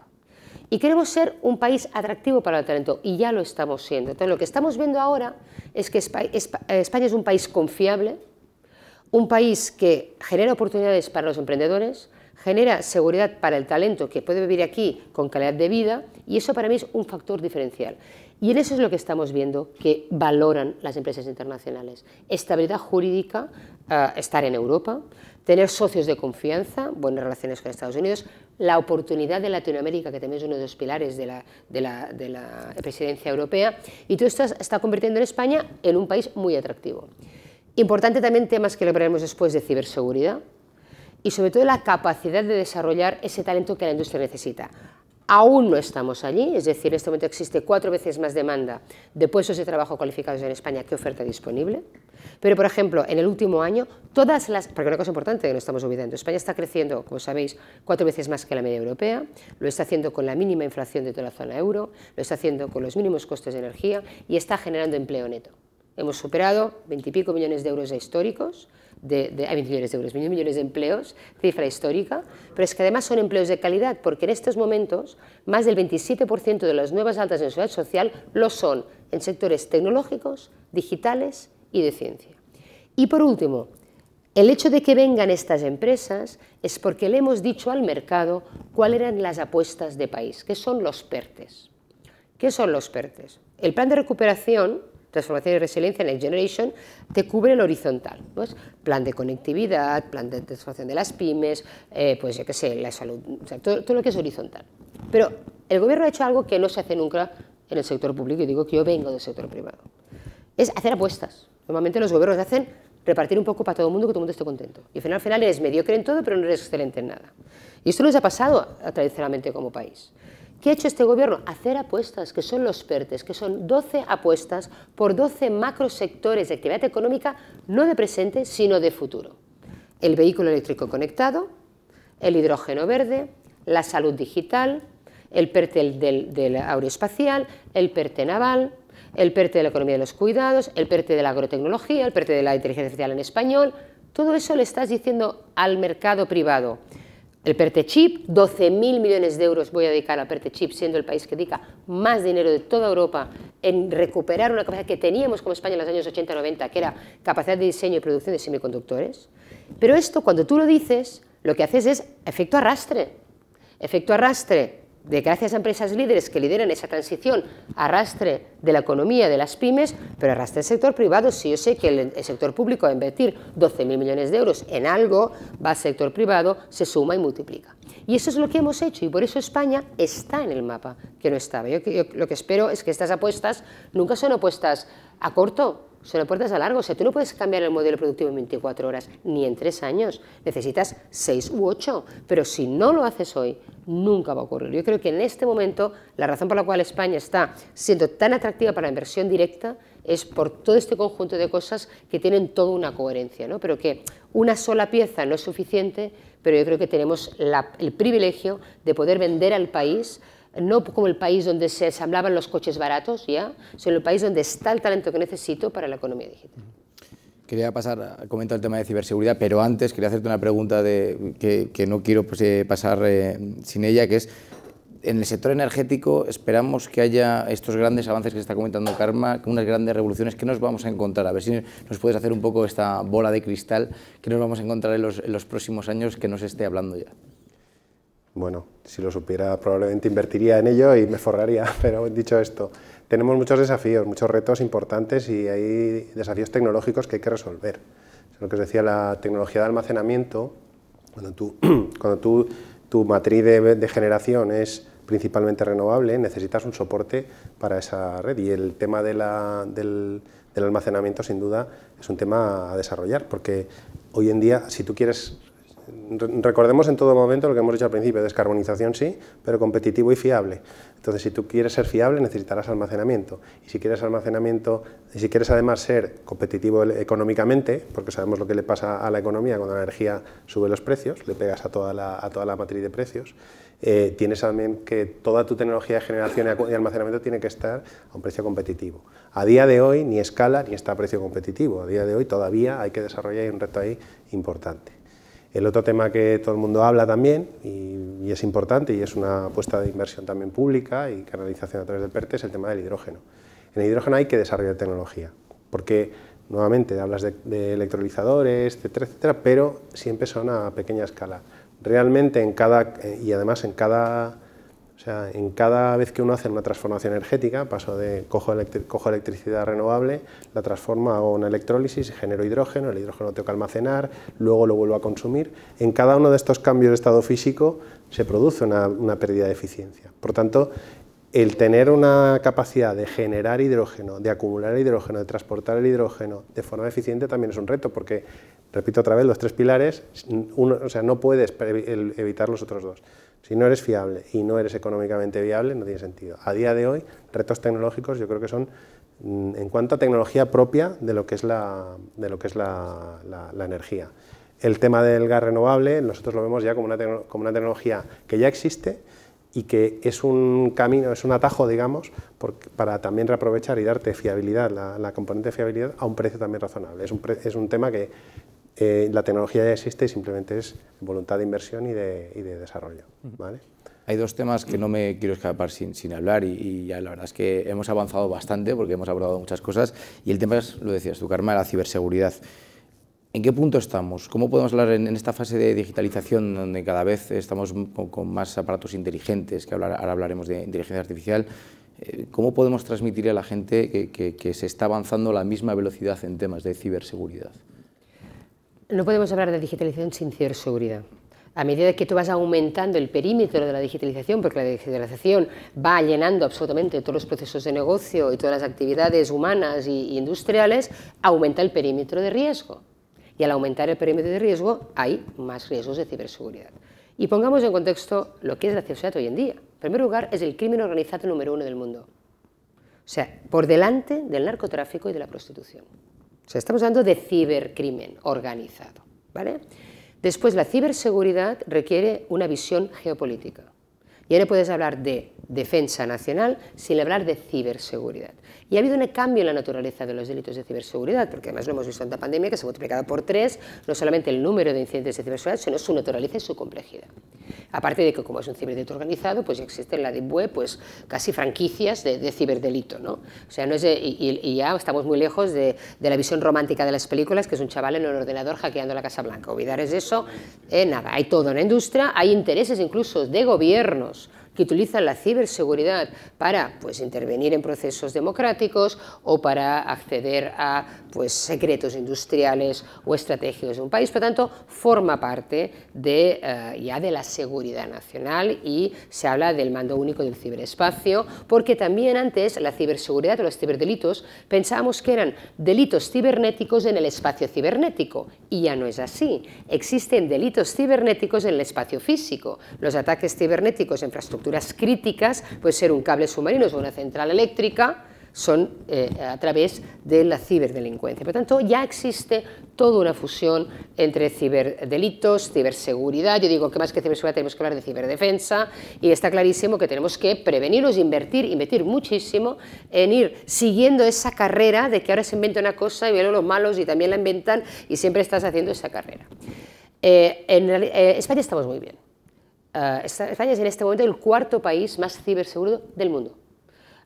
Y queremos ser un país atractivo para el talento, y ya lo estamos siendo. Entonces, lo que estamos viendo ahora es que eh, España es un país confiable, un país que genera oportunidades para los emprendedores, genera seguridad para el talento que puede vivir aquí con calidad de vida y eso para mí es un factor diferencial. Y en eso es lo que estamos viendo que valoran las empresas internacionales. Estabilidad jurídica, eh, estar en Europa, tener socios de confianza, buenas relaciones con Estados Unidos, la oportunidad de Latinoamérica, que también es uno de los pilares de la, presidencia europea, y todo esto está convirtiendo en España en un país muy atractivo. Importante también temas que hablaremos después de ciberseguridad, y sobre todo la capacidad de desarrollar ese talento que la industria necesita. Aún no estamos allí, es decir, en este momento existe cuatro veces más demanda de puestos de trabajo cualificados en España que oferta disponible. Pero, por ejemplo, en el último año, todas las... Porque una cosa importante que no estamos olvidando, España está creciendo, como sabéis, cuatro veces más que la media europea, lo está haciendo con la mínima inflación de toda la zona euro, lo está haciendo con los mínimos costes de energía y está generando empleo neto. Hemos superado 20 y pico millones de euros históricos, de, 20 millones de euros, millones de empleos, cifra histórica, pero es que además son empleos de calidad, porque en estos momentos más del 27% de las nuevas altas en sociedad social lo son en sectores tecnológicos, digitales y de ciencia. Y por último, el hecho de que vengan estas empresas es porque le hemos dicho al mercado cuáles eran las apuestas de país, que son los PERTES. ¿Qué son los PERTES? El plan de recuperación transformación y resiliencia Next Generation, te cubre el horizontal, pues plan de conectividad, plan de transformación de las pymes, eh, pues yo que sé, la salud, todo, lo que es horizontal. Pero el gobierno ha hecho algo que no se hace nunca en el sector público, y digo que yo vengo del sector privado, es hacer apuestas. Normalmente los gobiernos hacen repartir un poco para todo el mundo, que todo el mundo esté contento. Y al final, al final eres mediocre en todo, pero no eres excelente en nada. Y esto nos ha pasado tradicionalmente como país. ¿Qué ha hecho este gobierno? Hacer apuestas, que son los PERTES, que son 12 apuestas por 12 sectores de actividad económica, no de presente, sino de futuro. El vehículo eléctrico conectado, el hidrógeno verde, la salud digital, el PERTE del, aeroespacial, el PERTE naval, el PERTE de la economía de los cuidados, el PERTE de la agrotecnología, el PERTE de la inteligencia artificial en español. Todo eso le estás diciendo al mercado privado. El Pertechip, 12.000 millones de euros voy a dedicar al chip, siendo el país que dedica más dinero de toda Europa en recuperar una capacidad que teníamos como España en los años 80-90, que era capacidad de diseño y producción de semiconductores. Pero esto, cuando tú lo dices, lo que haces es efecto arrastre. Efecto arrastre de gracias a empresas líderes que lideran esa transición, arrastre de la economía de las pymes, pero arrastre el sector privado. Si yo sé que el, sector público va a invertir 12.000 millones de euros en algo, va al sector privado, se suma y multiplica. Y eso es lo que hemos hecho y por eso España está en el mapa, que no estaba. Yo, lo que espero es que estas apuestas nunca son apuestas a corto son puertas a largo. O sea, tú no puedes cambiar el modelo productivo en 24 horas, ni en 3 años. Necesitas 6 u 8. Pero si no lo haces hoy, nunca va a ocurrir. Yo creo que en este momento la razón por la cual España está siendo tan atractiva para la inversión directa es por todo este conjunto de cosas que tienen toda una coherencia, pero que una sola pieza no es suficiente, pero yo creo que tenemos el privilegio de poder vender al país no como el país donde se hablaban los coches baratos, ya, sino el país donde está el talento que necesito para la economía digital. Quería pasar a comentar el tema de ciberseguridad, pero antes quería hacerte una pregunta que, no quiero pues, eh, pasar eh, sin ella, que es, en el sector energético esperamos que haya estos grandes avances que está comentando Karma, unas grandes revoluciones que nos vamos a encontrar. A ver si nos puedes hacer un poco esta bola de cristal que nos vamos a encontrar en los, en los próximos años que nos esté hablando ya bueno, si lo supiera probablemente invertiría en ello y me forraría, pero dicho esto, tenemos muchos desafíos, muchos retos importantes y hay desafíos tecnológicos que hay que resolver. lo que os decía, la tecnología de almacenamiento, cuando tú, cuando tú tu matriz de, generación es principalmente renovable, necesitas un soporte para esa red y el tema la, del, del almacenamiento sin duda es un tema a desarrollar porque hoy en día si tú quieres recordemos en todo momento lo que hemos dicho al principio, descarbonización sí, pero competitivo y fiable. Entonces, si tú quieres ser fiable, necesitarás almacenamiento. Y si quieres almacenamiento, y si quieres además ser competitivo económicamente, porque sabemos lo que le pasa a la economía cuando la energía sube los precios, le pegas a toda la, matriz de precios, eh, tienes también que toda tu tecnología de generación y almacenamiento tiene que estar a un precio competitivo. A día de hoy ni escala ni está a precio competitivo. A día de hoy todavía hay que desarrollar un reto ahí importante. El otro tema que todo el mundo habla también, y, es importante, y es una apuesta de inversión también pública y canalización a través del PERTE, es el tema del hidrógeno. En el hidrógeno hay que desarrollar tecnología, porque nuevamente hablas de, de electrolizadores, etcétera, etcétera, pero siempre son a pequeña escala. Realmente en cada, eh, y además en cada o sea, en cada vez que uno hace una transformación energética, paso de cojo, cojo electricidad renovable, la transformo, hago una electrólisis, genero hidrógeno, el hidrógeno tengo que almacenar, luego lo vuelvo a consumir. En cada uno de estos cambios de estado físico se produce una, una pérdida de eficiencia. Por tanto, el tener una capacidad de generar hidrógeno, de acumular hidrógeno, de transportar el hidrógeno de forma eficiente también es un reto, porque Repito otra vez, los tres pilares, uno, o sea, no puedes evitar los otros dos. Si no eres fiable y no eres económicamente viable, no tiene sentido. A día de hoy, retos tecnológicos yo creo que son mm, en cuanto a tecnología propia de lo que es la, de lo que es la, energía. El tema del gas renovable, nosotros lo vemos ya como una, como una tecnología que ya existe y que es un camino, es un atajo, digamos, para también reaprovechar y darte fiabilidad, la, componente de fiabilidad, a un precio también razonable. Es es un tema que, eh, la tecnología ya existe y simplemente es voluntad de inversión y de, desarrollo. Hay dos temas que no me quiero escapar sin, hablar y, ya la verdad es que hemos avanzado bastante porque hemos abordado muchas cosas y el tema es, lo decías tú, Karma, la ciberseguridad. ¿En qué punto estamos? ¿Cómo podemos hablar en, esta fase de digitalización donde cada vez estamos con, más aparatos inteligentes, que ahora hablaremos de inteligencia artificial? Eh, ¿Cómo podemos transmitir a la gente que se está avanzando a la misma velocidad en temas de ciberseguridad? No podemos hablar de digitalización sin ciberseguridad. A medida que tú vas aumentando el perímetro de la digitalización, porque la digitalización va llenando absolutamente todos los procesos de negocio y todas las actividades humanas e industriales, aumenta el perímetro de riesgo. Y al aumentar el perímetro de riesgo hay más riesgos de ciberseguridad. Y pongamos en contexto lo que es la ciberseguridad hoy en día. En primer lugar, es el crimen organizado número uno del mundo. O sea, por delante del narcotráfico y de la prostitución. O sea, estamos hablando de cibercrimen organizado. ¿vale? Después, la ciberseguridad requiere una visión geopolítica. Ya no puedes hablar de defensa nacional sin hablar de ciberseguridad. Y ha habido un cambio en la naturaleza de los delitos de ciberseguridad, porque además lo hemos visto en la pandemia, que se ha multiplicado por tres, no solamente el número de incidentes de ciberseguridad, sino su naturaleza y su complejidad. Aparte de que como es un ciberdelito organizado, pues ya existe en la Deep pues, casi franquicias de, ciberdelito. ¿no? O sea, no es y, ya estamos muy lejos de, la visión romántica de las películas, que es un chaval en el ordenador hackeando la Casa Blanca. Olvidar es eso, eh, nada, hay todo en la industria, hay intereses incluso de gobiernos que utilizan la ciberseguridad para pues, intervenir en procesos democráticos o para acceder a pues, secretos industriales o estrategias de un país. Por tanto, forma parte de, eh, ya de la seguridad nacional y se habla del mando único del ciberespacio, porque también antes la ciberseguridad o los ciberdelitos pensábamos que eran delitos cibernéticos en el espacio cibernético y ya no es así. Existen delitos cibernéticos en el espacio físico. Los ataques cibernéticos en infraestructuras críticas, puede ser un cable submarino o una central eléctrica, son eh, a través de la ciberdelincuencia. Por tanto, ya existe toda una fusión entre ciberdelitos, ciberseguridad, yo digo que más que ciberseguridad tenemos que hablar de ciberdefensa y está clarísimo que tenemos que prevenirlos, invertir, invertir muchísimo en ir siguiendo esa carrera de que ahora se inventa una cosa y vienen los malos y también la inventan y siempre estás haciendo esa carrera. Eh, en eh, España estamos muy bien. Eh, España es en este momento el cuarto país más ciberseguro del mundo.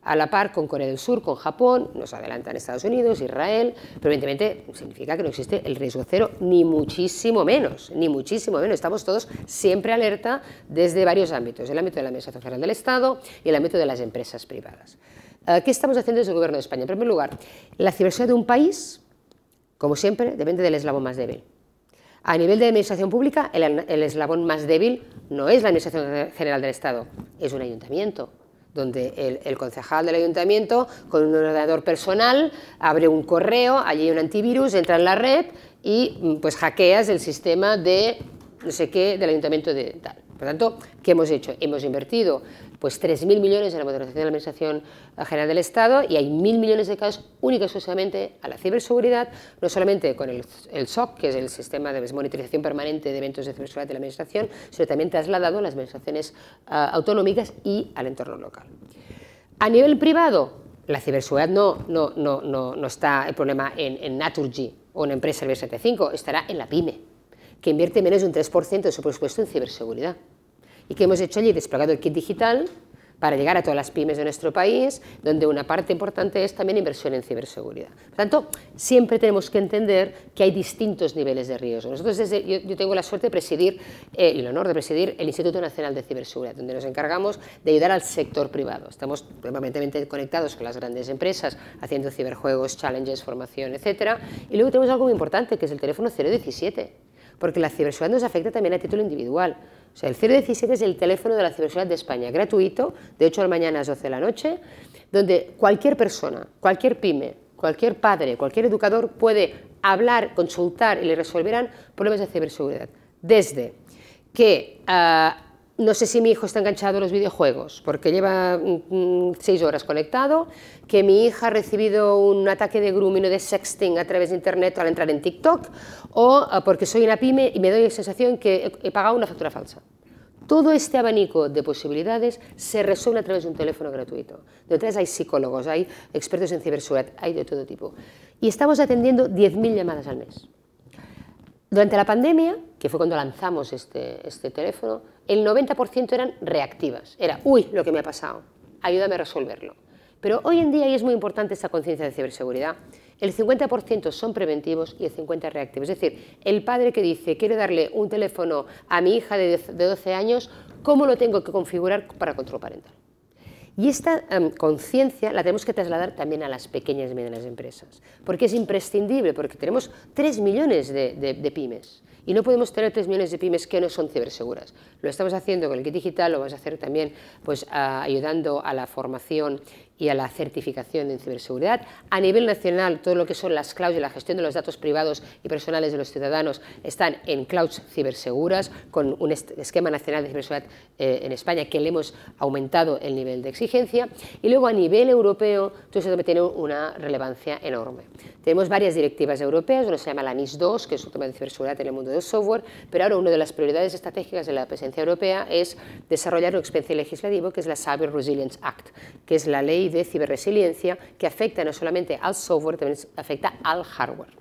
A la par con Corea del Sur, con Japón, nos adelantan Estados Unidos, Israel, pero evidentemente significa que no existe el riesgo cero, ni muchísimo menos, ni muchísimo menos. Estamos todos siempre alerta desde varios ámbitos, el ámbito de la Administración Federal del Estado y el ámbito de las empresas privadas. Eh, ¿Qué estamos haciendo desde el Gobierno de España? En primer lugar, la ciberseguridad de un país, como siempre, depende del eslabón más débil. A nivel de administración pública, el, eslabón más débil no es la Administración General del Estado, es un ayuntamiento, donde el, concejal del ayuntamiento, con un ordenador personal, abre un correo, allí hay un antivirus, entra en la red y pues hackeas el sistema de no sé qué del ayuntamiento de tal. Por tanto, ¿qué hemos hecho? Hemos invertido pues 3.000 millones en la modernización de la Administración General del Estado y hay 1.000 millones de casos únicamente a la ciberseguridad, no solamente con el, SOC, que es el Sistema de Monitorización Permanente de Eventos de Ciberseguridad de la Administración, sino también trasladado a las administraciones ah, autonómicas y al entorno local. A nivel privado, la ciberseguridad no, está el problema en, Naturgy o en empresa del B75, estará en la PyME, que invierte menos de un 3% de su presupuesto en ciberseguridad y que hemos hecho allí desplegado el kit digital para llegar a todas las pymes de nuestro país, donde una parte importante es también inversión en ciberseguridad. Por tanto, siempre tenemos que entender que hay distintos niveles de riesgo. Nosotros yo, tengo la suerte de presidir eh, y el honor de presidir el Instituto Nacional de Ciberseguridad, donde nos encargamos de ayudar al sector privado. Estamos permanentemente conectados con las grandes empresas, haciendo ciberjuegos, challenges, formación, etc. Y luego tenemos algo muy importante, que es el teléfono 017, porque la ciberseguridad nos afecta también a título individual. O sea, el 017 es el teléfono de la Ciberseguridad de España, gratuito, de 8 de la mañana a las 12 de la noche, donde cualquier persona, cualquier pyme, cualquier padre, cualquier educador puede hablar, consultar y le resolverán problemas de ciberseguridad. Desde que ah, no sé si mi hijo está enganchado a los videojuegos, porque lleva mm, mm, seis horas conectado, que mi hija ha recibido un ataque de grooming o de sexting a través de internet al entrar en TikTok, o ah, porque soy una pyme y me doy la sensación que he pagado una factura falsa. Todo este abanico de posibilidades se resuelve a través de un teléfono gratuito. De Detrás hay psicólogos, hay expertos en ciberseguridad, hay de todo tipo. Y estamos atendiendo 10.000 llamadas al mes. Durante la pandemia, que fue cuando lanzamos este, este teléfono, el 90% eran reactivas. Era, uy, lo que me ha pasado, ayúdame a resolverlo. Pero hoy en día, y es muy importante esta conciencia de ciberseguridad, el 50% son preventivos y el 50% reactivos. Es decir, el padre que dice, quiero darle un teléfono a mi hija de 12 años, ¿cómo lo tengo que configurar para control parental? Y esta em, conciencia la tenemos que trasladar también a las pequeñas y medianas empresas, porque es imprescindible, porque tenemos 3 millones de pymes. Y no podemos tener 3 millones de pymes que no son ciberseguras. Lo estamos haciendo con el kit digital, lo vamos a hacer también pues, ayudando a la formación y a la certificación en ciberseguridad. A nivel nacional, todo lo que son las clouds y la gestión de los datos privados y personales de los ciudadanos están en clouds ciberseguras, con un esquema nacional de ciberseguridad eh, en España que le hemos aumentado el nivel de exigencia. Y luego a nivel europeo, todo eso también tiene una relevancia enorme. Tenemos varias directivas europeas, una se llama la NIS 2, que es un tema de ciberseguridad en el mundo software, pero ahora una de las prioridades estratégicas de la presencia europea es desarrollar un expediente legislativo que es la Cyber Resilience Act, que es la ley de ciberresiliencia que afecta no solamente al software, también afecta al hardware.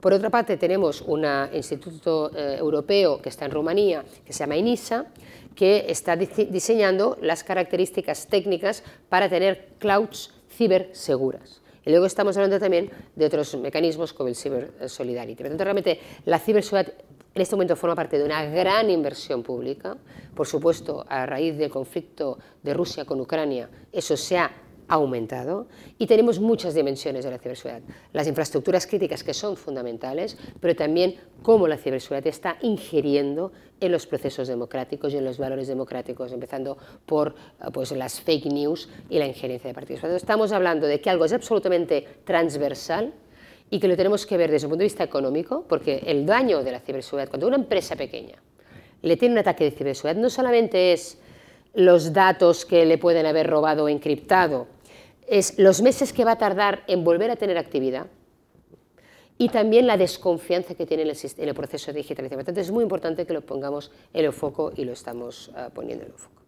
Por otra parte, tenemos un instituto eh, europeo que está en Rumanía, que se llama INISA, que está diseñando las características técnicas para tener clouds ciberseguras. Y luego estamos hablando también de otros mecanismos como el Cyber Por tanto, realmente la ciberseguridad en este momento forma parte de una gran inversión pública. Por supuesto, a raíz del conflicto de Rusia con Ucrania, eso se ha ha aumentado y tenemos muchas dimensiones de la ciberseguridad. Las infraestructuras críticas que son fundamentales, pero también cómo la ciberseguridad está ingiriendo en los procesos democráticos y en los valores democráticos, empezando por eh, pues, las fake news y la injerencia de partidos. estamos hablando de que algo es absolutamente transversal, y que lo tenemos que ver desde un punto de vista económico, porque el daño de la ciberseguridad, cuando una empresa pequeña le tiene un ataque de ciberseguridad, no solamente es los datos que le pueden haber robado o encriptado, es los meses que va a tardar en volver a tener actividad y también la desconfianza que tiene en el, proceso de digitalización. Entonces es muy importante que lo pongamos en el foco y lo estamos ah, poniendo en el foco.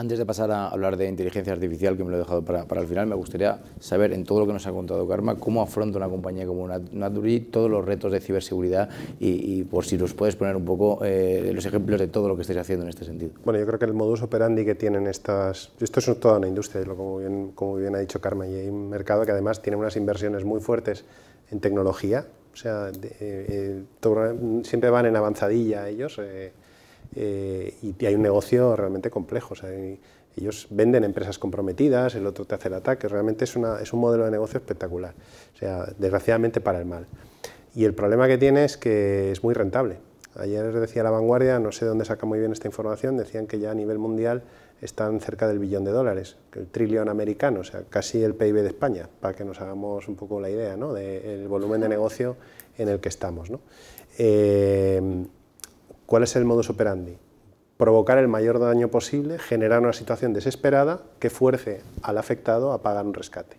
Antes de pasar a hablar de inteligencia artificial, que me lo he dejado para, el final, me gustaría saber, en todo lo que nos ha contado Karma, cómo afronta una compañía como Naturi todos los retos de ciberseguridad y, por si nos puedes poner un poco eh, los ejemplos de todo lo que estáis haciendo en este sentido. Bueno, yo creo que el modus operandi que tienen estas... Esto es toda una industria, como bien, como bien ha dicho Karma, y hay un mercado que además tiene unas inversiones muy fuertes en tecnología, o sea, eh, eh, siempre van en avanzadilla ellos. Eh, y hay un negocio realmente complejo. ellos venden empresas comprometidas, el otro te hace el ataque, realmente es, una, es un modelo de negocio espectacular, o sea, desgraciadamente para el mal. Y el problema que tiene es que es muy rentable. Ayer decía La Vanguardia, no sé dónde saca muy bien esta información, decían que ya a nivel mundial están cerca del billón de dólares, el trillón americano, o sea, casi el PIB de España, para que nos hagamos un poco la idea ¿no? del volumen de negocio en el que estamos. ¿no? Eh, ¿Cuál es el modus operandi? Provocar el mayor daño posible, generar una situación desesperada que fuerce al afectado a pagar un rescate.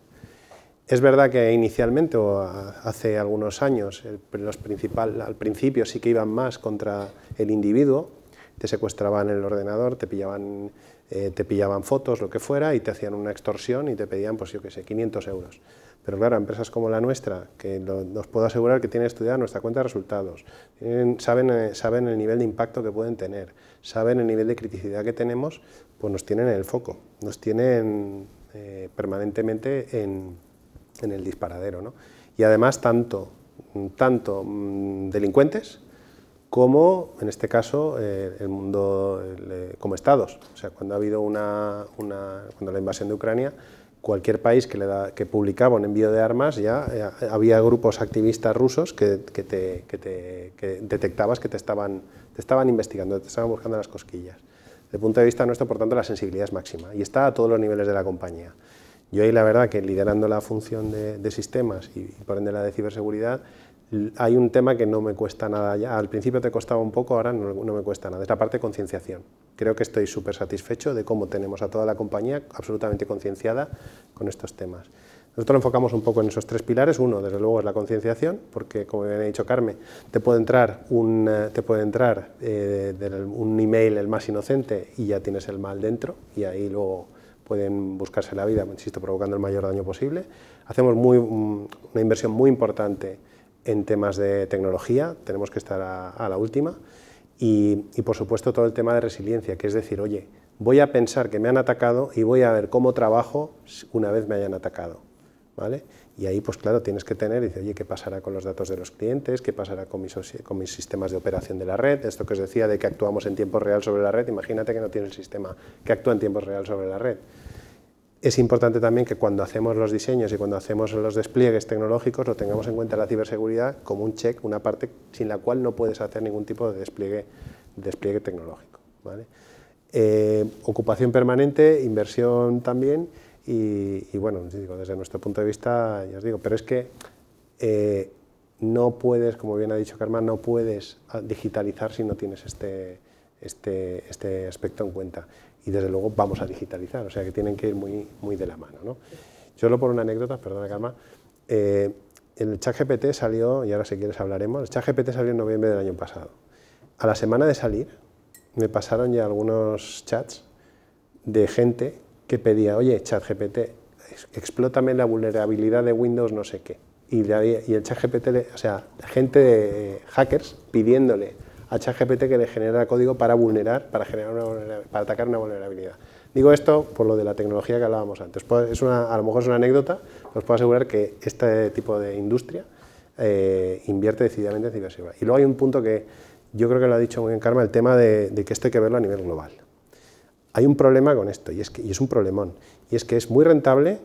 Es verdad que inicialmente o hace algunos años, los principal, al principio sí que iban más contra el individuo, te secuestraban el ordenador, te pillaban eh, te pillaban fotos, lo que fuera, y te hacían una extorsión y te pedían, pues yo qué sé, 500 euros. Pero claro, empresas como la nuestra, que nos puedo asegurar que tienen estudiada nuestra cuenta de resultados, saben, eh, saben el nivel de impacto que pueden tener, saben el nivel de criticidad que tenemos, pues nos tienen en el foco, nos tienen eh, permanentemente en, el disparadero. Y además tanto, tanto mm, delincuentes como, en este caso, eh, el mundo como estados. O sea, cuando ha habido una, cuando la invasión de Ucrania, cualquier país que, publicaba un envío de armas, ya eh, había grupos activistas rusos que, te, detectabas que te estaban, te estaban investigando, te estaban buscando las cosquillas. Desde el punto de vista nuestro, por tanto, la sensibilidad es máxima y está a todos los niveles de la compañía. Yo ahí la verdad que liderando la función de, sistemas y por ende la de ciberseguridad, hay un tema que no me cuesta nada ya. Al principio te costaba un poco, ahora no, me cuesta nada. Es la parte de concienciación. Creo que estoy súper satisfecho de cómo tenemos a toda la compañía absolutamente concienciada con estos temas. Nosotros lo enfocamos un poco en esos tres pilares. Uno, desde luego, es la concienciación, porque, como bien ha dicho Carmen, te puede entrar, un, eh, te puede entrar eh, un email el más inocente y ya tienes el mal dentro, y ahí luego pueden buscarse la vida, insisto, provocando el mayor daño posible. Hacemos mm, una inversión muy importante en temas de tecnología, tenemos que estar a, la última, y, por supuesto todo el tema de resiliencia, que es decir, oye, voy a pensar que me han atacado y voy a ver cómo trabajo una vez me hayan atacado. ¿Vale? Y ahí, pues claro, tienes que tener, dice, oye, ¿qué pasará con los datos de los clientes? ¿Qué pasará con mis, sistemas de operación de la red? Esto que os decía de que actuamos en tiempo real sobre la red, imagínate que no tiene el sistema que actúa en tiempo real sobre la red es importante también que cuando hacemos los diseños y cuando hacemos los despliegues tecnológicos lo tengamos en cuenta la ciberseguridad como un check, una parte sin la cual no puedes hacer ningún tipo de despliegue, tecnológico. Eh, ocupación permanente, inversión también y, bueno, desde nuestro punto de vista, ya os digo, pero es que eh, no puedes, como bien ha dicho Carmen, no puedes digitalizar si no tienes este, este, este aspecto en cuenta y desde luego vamos a digitalizar, o sea que tienen que ir muy, muy de la mano. ¿no? Solo por una anécdota, perdona la eh, el GPT salió, y ahora si quieres hablaremos, el GPT salió en noviembre del año pasado. A la semana de salir me pasaron ya algunos chats de gente que pedía, oye, chat ChatGPT, explótame la vulnerabilidad de Windows no sé qué. Y, el chat GPT, o sea, gente, de eh, hackers, pidiéndole HGPT que le genera código para vulnerar, para, generar una para atacar una vulnerabilidad. Digo esto por lo de la tecnología que hablábamos antes. Pues es una, a lo mejor es una anécdota, pero os puedo asegurar que este tipo de industria eh, invierte decididamente en ciberseguridad. Y luego hay un punto que yo creo que lo ha dicho muy bien Karma, el tema de, de que esto hay que verlo a nivel global. Hay un problema con esto, y es, que, y es un problemón, y es que es muy rentable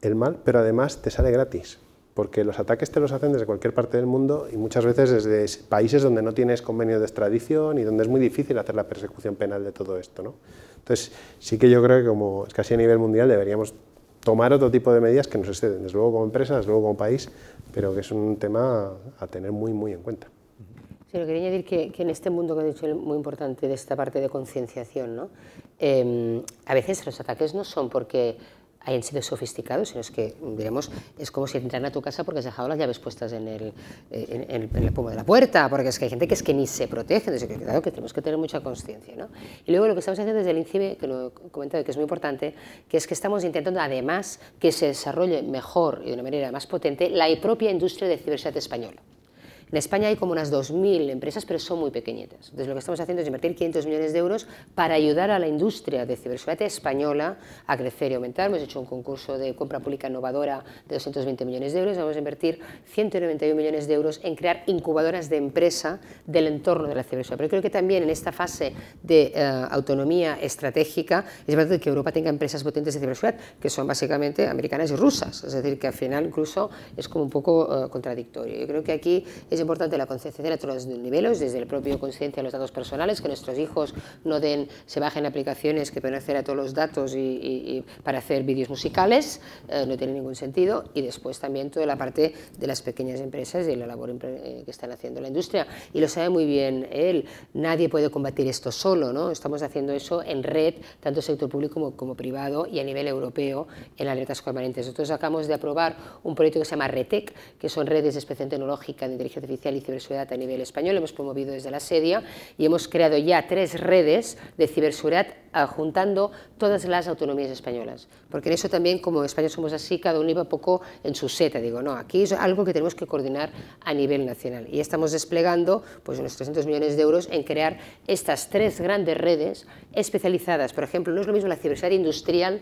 el mal, pero además te sale gratis porque los ataques te los hacen desde cualquier parte del mundo y muchas veces desde países donde no tienes convenio de extradición y donde es muy difícil hacer la persecución penal de todo esto. ¿no? Entonces, sí que yo creo que como es casi a nivel mundial deberíamos tomar otro tipo de medidas que nos exceden, desde luego como empresa, desde luego como país, pero que es un tema a tener muy, muy en cuenta. Sí, lo quería añadir que, en este mundo que he dicho es muy importante de esta parte de concienciación, ¿no? Em, a veces los ataques no son porque hayan sido sofisticados sino es que, digamos, es como si entraran a tu casa porque has dejado las llaves puestas en el, eh, en, pomo de la puerta, porque es que hay gente que es que ni se protege, entonces claro que tenemos que tener mucha conciencia. ¿no? Y luego lo que estamos haciendo desde el INCIBE, que lo he comentado que es muy importante, que es que estamos intentando además que se desarrolle mejor y de una manera más potente la propia industria de ciberseguridad española. En España hay como unas 2.000 empresas, pero son muy pequeñitas. Entonces lo que estamos haciendo es invertir 500 millones de euros para ayudar a la industria de ciberseguridad española a crecer y aumentar. Hemos hecho un concurso de compra pública innovadora de 220 millones de euros. Vamos a invertir 191 millones de euros en crear incubadoras de empresa del entorno de la ciberseguridad. Pero creo que también en esta fase de eh, autonomía estratégica es importante que Europa tenga empresas potentes de ciberseguridad, que son básicamente americanas y rusas. Es decir, que al final incluso es como un poco eh, contradictorio. Yo creo que aquí es importante la concienciación a todos los niveles, desde el propio conciencia de los datos personales, que nuestros hijos no den, se bajen aplicaciones que pueden hacer a todos los datos y, para hacer vídeos musicales, eh, no tiene ningún sentido, y después también toda la parte de las pequeñas empresas y la labor eh, que están haciendo la industria. Y lo sabe muy bien él, nadie puede combatir esto solo, ¿no? estamos haciendo eso en red, tanto sector público como, como privado y a nivel europeo en alertas permanentes. Nosotros acabamos de aprobar un proyecto que se llama RETEC, que son redes de especie tecnológica de inteligencia y ciberseguridad a nivel español, hemos promovido desde la sedia y hemos creado ya tres redes de ciberseguridad juntando todas las autonomías españolas, porque en eso también como España somos así, cada uno iba poco en su seta, digo, no, aquí es algo que tenemos que coordinar a nivel nacional y estamos desplegando pues unos 300 millones de euros en crear estas tres grandes redes especializadas, por ejemplo, no es lo mismo la ciberseguridad industrial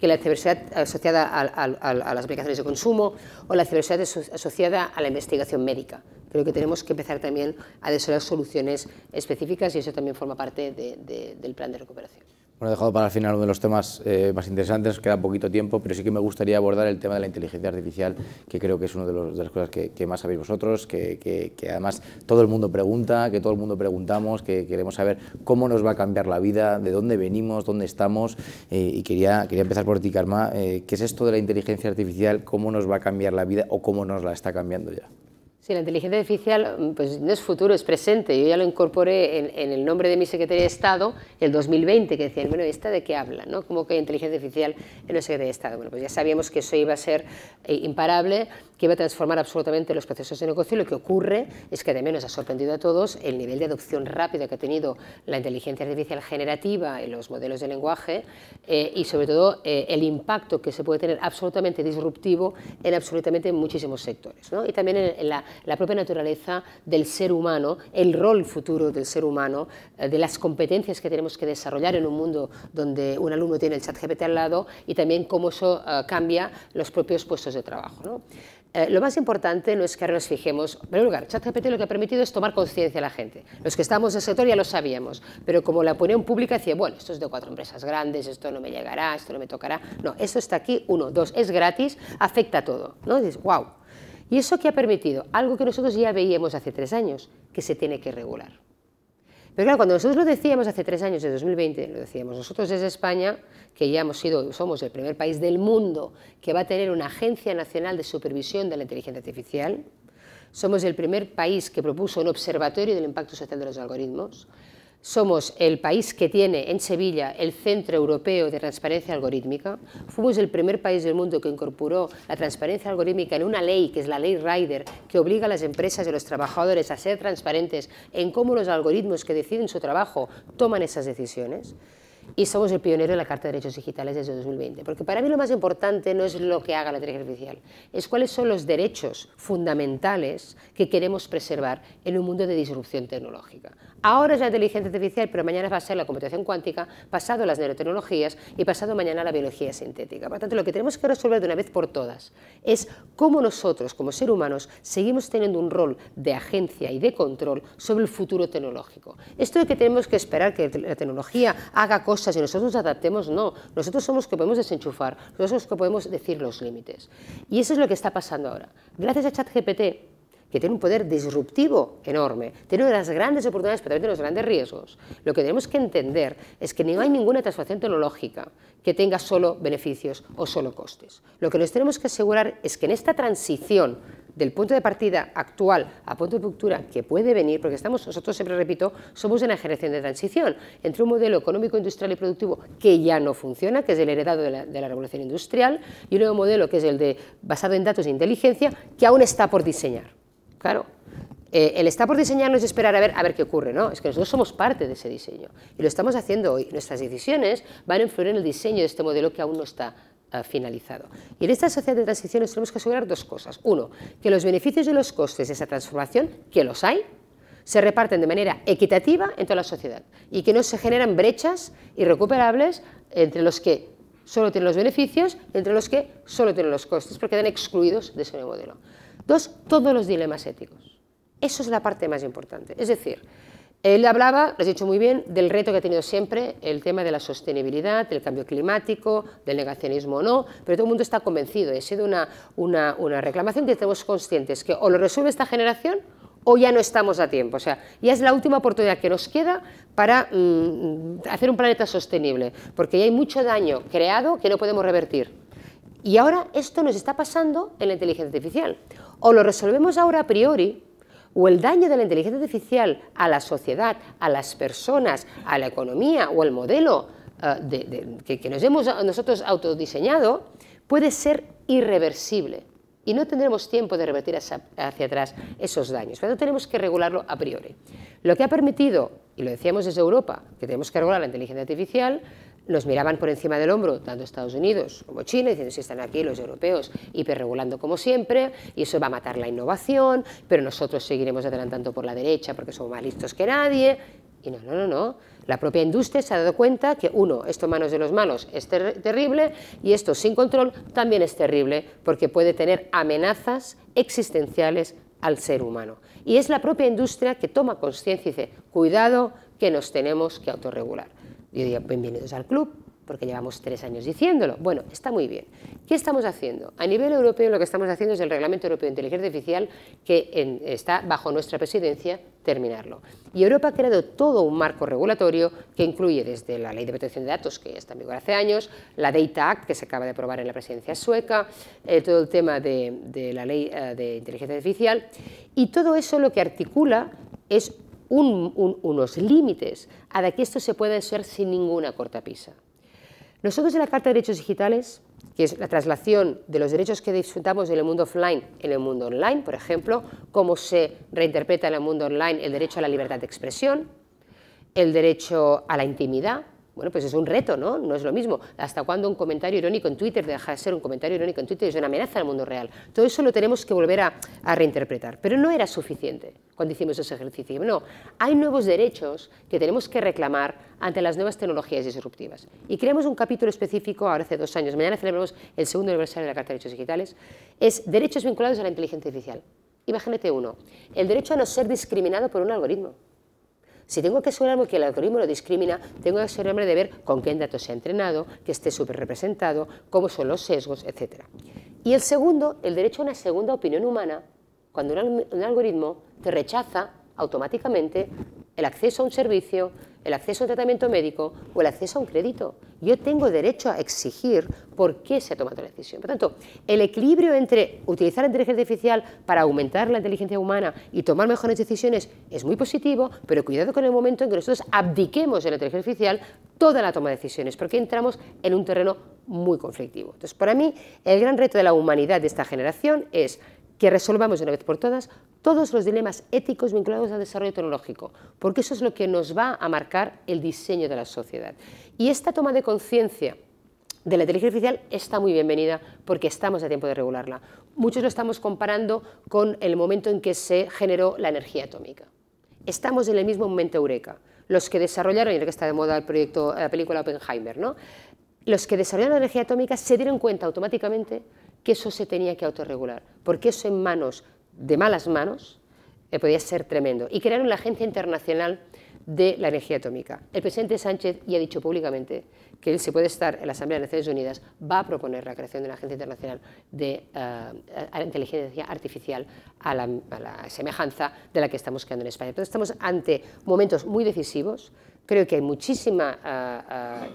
que la ciberseguridad asociada a, las aplicaciones de consumo o la ciberseguridad asociada a la investigación médica. Creo que tenemos que empezar también a desarrollar soluciones específicas y eso también forma parte del plan de recuperación. Bueno, he dejado para el final uno de los temas eh, más interesantes, queda poquito tiempo, pero sí que me gustaría abordar el tema de la inteligencia artificial, que creo que es una de, las cosas que, más sabéis vosotros, que, además todo el mundo pregunta, que todo el mundo preguntamos, que queremos saber cómo nos va a cambiar la vida, de dónde venimos, dónde estamos, eh, y quería, quería empezar por ti, Karma. Eh, ¿Qué es esto de la inteligencia artificial? ¿Cómo nos va a cambiar la vida o cómo nos la está cambiando ya? Sí, la inteligencia artificial mm, pues, no es futuro, es presente. Yo ya lo incorporé en, el nombre de mi Secretaría de Estado el 2020, que decían, bueno, ¿esta de qué habla? ¿no? ¿Cómo que hay inteligencia artificial en la Secretaría de Estado? Bueno, pues ya sabíamos que eso iba a ser eh, imparable, que iba a transformar absolutamente los procesos de negocio. lo que ocurre es que también nos ha sorprendido a todos el nivel de adopción rápida que ha tenido la inteligencia artificial generativa en los modelos de lenguaje eh, y sobre todo eh, el impacto que se puede tener absolutamente disruptivo en absolutamente muchísimos sectores. Y también en la la propia naturaleza del ser humano, el rol futuro del ser humano, eh, de las competencias que tenemos que desarrollar en un mundo donde un alumno tiene el chat GPT al lado y también cómo eso eh, cambia los propios puestos de trabajo. Eh, lo más importante no es que ahora nos fijemos, en primer lugar, chat GPT lo que ha permitido es tomar conciencia a la gente. Los que estamos en el sector ya lo sabíamos, pero como la opinión pública decía, bueno, esto es de cuatro empresas grandes, esto no me llegará, esto no me tocará. No, esto está aquí, uno, dos, es gratis, afecta a todo. ¿no? Dices, wow, y eso que ha permitido algo que nosotros ya veíamos hace tres años, que se tiene que regular. Pero claro, cuando nosotros lo decíamos hace tres años, en 2020, lo decíamos nosotros desde España, que ya hemos sido, somos el primer país del mundo que va a tener una Agencia Nacional de Supervisión de la Inteligencia Artificial, somos el primer país que propuso un observatorio del impacto social de los algoritmos, somos el país que tiene en Sevilla el Centro Europeo de Transparencia Algorítmica. Fuimos el primer país del mundo que incorporó la transparencia algorítmica en una ley, que es la ley Rider, que obliga a las empresas y a los trabajadores a ser transparentes en cómo los algoritmos que deciden su trabajo toman esas decisiones y somos el pionero en la Carta de Derechos Digitales desde 2020. Porque para mí lo más importante no es lo que haga la inteligencia artificial, es cuáles son los derechos fundamentales que queremos preservar en un mundo de disrupción tecnológica. Ahora es la inteligencia artificial, pero mañana va a ser la computación cuántica, pasado las neurotecnologías y pasado mañana la biología sintética. Por tanto, lo que tenemos que resolver de una vez por todas es cómo nosotros, como seres humanos, seguimos teniendo un rol de agencia y de control sobre el futuro tecnológico. Esto de que tenemos que esperar que la tecnología haga cosas cosas y nosotros nos adaptemos, no. Nosotros somos los que podemos desenchufar, nosotros somos los que podemos decir los límites. Y eso es lo que está pasando ahora. Gracias a ChatGPT, que tiene un poder disruptivo enorme, tiene las grandes oportunidades, pero también tiene unos grandes riesgos. Lo que tenemos que entender es que no hay ninguna transformación tecnológica que tenga solo beneficios o solo costes. Lo que nos tenemos que asegurar es que en esta transición del punto de partida actual a punto de ruptura que puede venir, porque estamos, nosotros siempre repito, somos una generación de transición entre un modelo económico, industrial y productivo que ya no funciona, que es el heredado de la, revolución industrial, y un nuevo modelo que es el de basado en datos e inteligencia, que aún está por diseñar. Claro, eh, el está por diseñar no es esperar a ver, a ver qué ocurre, ¿no? Es que nosotros somos parte de ese diseño y lo estamos haciendo hoy. Nuestras decisiones van a influir en el diseño de este modelo que aún no está finalizado. Y en esta sociedad de transición nos tenemos que asegurar dos cosas. Uno, que los beneficios y los costes de esa transformación, que los hay, se reparten de manera equitativa en toda la sociedad y que no se generan brechas irrecuperables entre los que solo tienen los beneficios, y entre los que solo tienen los costes, porque quedan excluidos de ese nuevo modelo. Dos, todos los dilemas éticos. Eso es la parte más importante. Es decir, él hablaba, lo has dicho muy bien, del reto que ha tenido siempre el tema de la sostenibilidad, del cambio climático, del negacionismo o no, pero todo el mundo está convencido ha sido una, una, reclamación que estamos conscientes que o lo resuelve esta generación o ya no estamos a tiempo. O sea, ya es la última oportunidad que nos queda para mm, hacer un planeta sostenible, porque ya hay mucho daño creado que no podemos revertir. Y ahora esto nos está pasando en la inteligencia artificial. O lo resolvemos ahora a priori, o el daño de la inteligencia artificial a la sociedad, a las personas, a la economía o al modelo eh, que, nos hemos nosotros autodiseñado, puede ser irreversible y no tendremos tiempo de revertir hacia, atrás esos daños. pero tenemos que regularlo a priori. Lo que ha permitido, y lo decíamos desde Europa, que tenemos que regular la inteligencia artificial, nos miraban por encima del hombro, tanto Estados Unidos como China, diciendo si están aquí los europeos hiperregulando como siempre, y eso va a matar la innovación, pero nosotros seguiremos adelantando por la derecha porque somos más listos que nadie. Y no, no, no, no. La propia industria se ha dado cuenta que, uno, esto manos de los manos es terrible y esto sin control también es terrible porque puede tener amenazas existenciales al ser humano. Y es la propia industria que toma conciencia y dice, cuidado que nos tenemos que autorregular. Yo diría, bienvenidos al club, porque llevamos tres años diciéndolo. Bueno, está muy bien. ¿Qué estamos haciendo? A nivel europeo lo que estamos haciendo es el Reglamento Europeo de Inteligencia Artificial, que está bajo nuestra presidencia, terminarlo. Y Europa ha creado todo un marco regulatorio que incluye desde la Ley de Protección de Datos, que está en vigor hace años, la Data Act, que se acaba de aprobar en la presidencia sueca, eh, todo el tema de, la Ley eh, de Inteligencia Artificial, y todo eso lo que articula es unos límites a de que esto se pueda ser sin ninguna cortapisa. Nosotros en la Carta de Derechos Digitales, que es la traslación de los derechos que disfrutamos en el mundo offline en el mundo online, por ejemplo, cómo se reinterpreta en el mundo online el derecho a la libertad de expresión, el derecho a la intimidad, bueno, pues es un reto, ¿no? No es lo mismo. ¿Hasta cuándo un comentario irónico en Twitter deja de ser un comentario irónico en Twitter? Es una amenaza al mundo real. Todo eso lo tenemos que volver a, reinterpretar. Pero no era suficiente cuando hicimos ese ejercicio. No, hay nuevos derechos que tenemos que reclamar ante las nuevas tecnologías disruptivas. Y creamos un capítulo específico ahora hace dos años. Mañana celebramos el segundo aniversario de la Carta de Derechos Digitales. Es derechos vinculados a la inteligencia artificial. Imagínate uno, el derecho a no ser discriminado por un algoritmo. Si tengo que asegurarme que el algoritmo lo discrimina, tengo que asegurarme de ver con qué datos se ha entrenado, que esté súper representado, cómo son los sesgos, etc. Y el segundo, el derecho a una segunda opinión humana, cuando un algoritmo te rechaza automáticamente el acceso a un servicio, el acceso a un tratamiento médico o el acceso a un crédito. Yo tengo derecho a exigir por qué se ha tomado la decisión. Por tanto, el equilibrio entre utilizar la inteligencia artificial para aumentar la inteligencia humana y tomar mejores decisiones es muy positivo, pero cuidado con el momento en que nosotros abdiquemos de la inteligencia artificial toda la toma de decisiones, porque entramos en un terreno muy conflictivo. Entonces, para mí, el gran reto de la humanidad de esta generación es que resolvamos de una vez por todas todos los dilemas éticos vinculados al desarrollo tecnológico, porque eso es lo que nos va a marcar el diseño de la sociedad. Y esta toma de conciencia de la inteligencia artificial está muy bienvenida porque estamos a tiempo de regularla. Muchos lo estamos comparando con el momento en que se generó la energía atómica. Estamos en el mismo momento eureka. Los que desarrollaron, y que está de moda el proyecto, la película Oppenheimer, ¿no? los que desarrollaron la energía atómica se dieron cuenta automáticamente que eso se tenía que autorregular, porque eso en manos de malas manos eh, podía ser tremendo. Y crear una Agencia Internacional de la Energía Atómica. El presidente Sánchez ya ha dicho públicamente que él, se puede estar en la Asamblea de Naciones Unidas, va a proponer la creación de una Agencia Internacional de eh, Inteligencia Artificial a la, semejanza de la que estamos creando en España. Entonces estamos ante momentos muy decisivos, creo que hay muchísimo eh,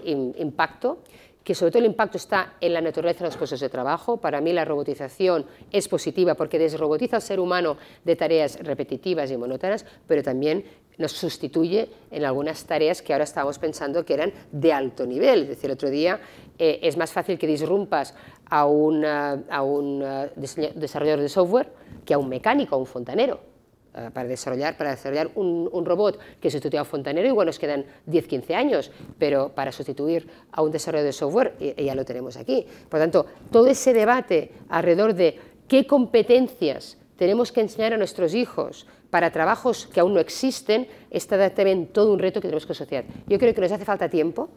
eh, impacto que sobre todo el impacto está en la naturaleza de los puestos de trabajo. Para mí la robotización es positiva porque desrobotiza al ser humano de tareas repetitivas y monótonas, pero también nos sustituye en algunas tareas que ahora estábamos pensando que eran de alto nivel. Es decir, el otro día eh, es más fácil que disrumpas a, un eh, desarrollador de software que a un mecánico, a un fontanero eh, para desarrollar, para desarrollar un, robot que sustituya a un Fontanero, igual nos quedan 10-15 años, pero para sustituir a un desarrollo de software ya lo tenemos aquí. Por lo tanto, todo ese debate alrededor de qué competencias tenemos que enseñar a nuestros hijos para trabajos que aún no existen, está también todo un reto que tenemos que asociar. Yo creo que nos hace falta tiempo.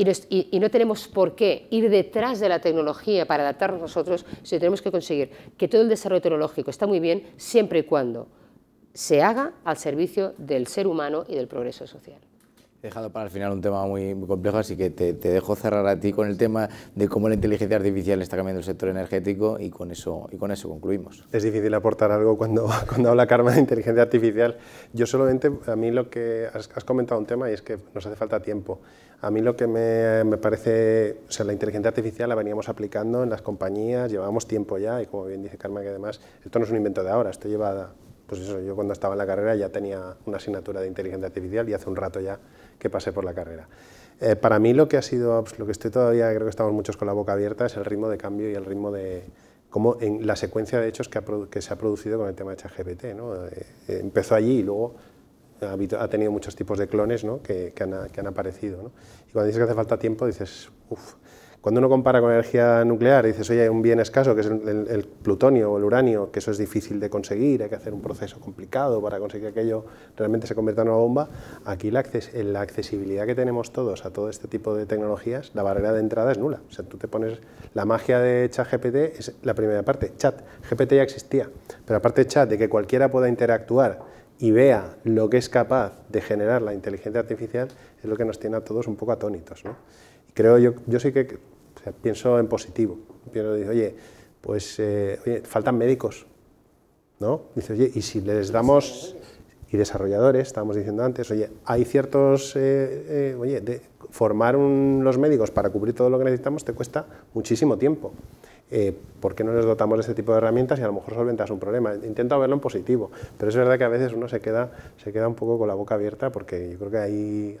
Y, y, no tenemos por qué ir detrás de la tecnología para adaptarnos nosotros, sino tenemos que conseguir que todo el desarrollo tecnológico está muy bien siempre y cuando se haga al servicio del ser humano y del progreso social. He dejado para el final un tema muy, muy complejo, así que te, dejo cerrar a ti con el tema de cómo la inteligencia artificial está cambiando el sector energético y con eso, y con eso concluimos. Es difícil aportar algo cuando, cuando habla Karma de inteligencia artificial. Yo solamente, a mí lo que has, comentado un tema y es que nos hace falta tiempo. A mí lo que me, me, parece, o sea, la inteligencia artificial la veníamos aplicando en las compañías, llevábamos tiempo ya y como bien dice Karma que además esto no es un invento de ahora, esto lleva pues eso, yo cuando estaba en la carrera ya tenía una asignatura de inteligencia artificial y hace un rato ya que pasé por la carrera. Eh, para mí lo que ha sido, pues lo que estoy todavía, creo que estamos muchos con la boca abierta, es el ritmo de cambio y el ritmo de cómo en la secuencia de hechos que, se ha producido con el tema de ChatGPT. Eh, eh, empezó allí y luego ha, tenido muchos tipos de clones que, han, aparecido. Y cuando dices que hace falta tiempo, dices, uff, cuando uno compara con energía nuclear y dices, oye, hay un bien escaso que es el, plutonio o el uranio, que eso es difícil de conseguir, hay que hacer un proceso complicado para conseguir que aquello realmente se convierta en una bomba, aquí la, la accesibilidad que tenemos todos a todo este tipo de tecnologías, la barrera de entrada es nula. O sea, tú te pones la magia de ChatGPT es la primera parte. Chat GPT ya existía, pero aparte de chat de que cualquiera pueda interactuar y vea lo que es capaz de generar la inteligencia artificial es lo que nos tiene a todos un poco atónitos. ¿no? creo yo, yo sí que pienso en positivo. Pienso, oye, pues eh, faltan médicos, ¿no? Dice, oye, y si les damos y desarrolladores, estábamos diciendo antes, oye, hay ciertos, eh, eh, oye, de formar los médicos para cubrir todo lo que necesitamos te cuesta muchísimo tiempo. Eh, ¿por qué no nos dotamos de este tipo de herramientas y a lo mejor solventas un problema? Intento verlo en positivo, pero es verdad que a veces uno se queda, se queda un poco con la boca abierta porque yo creo que ahí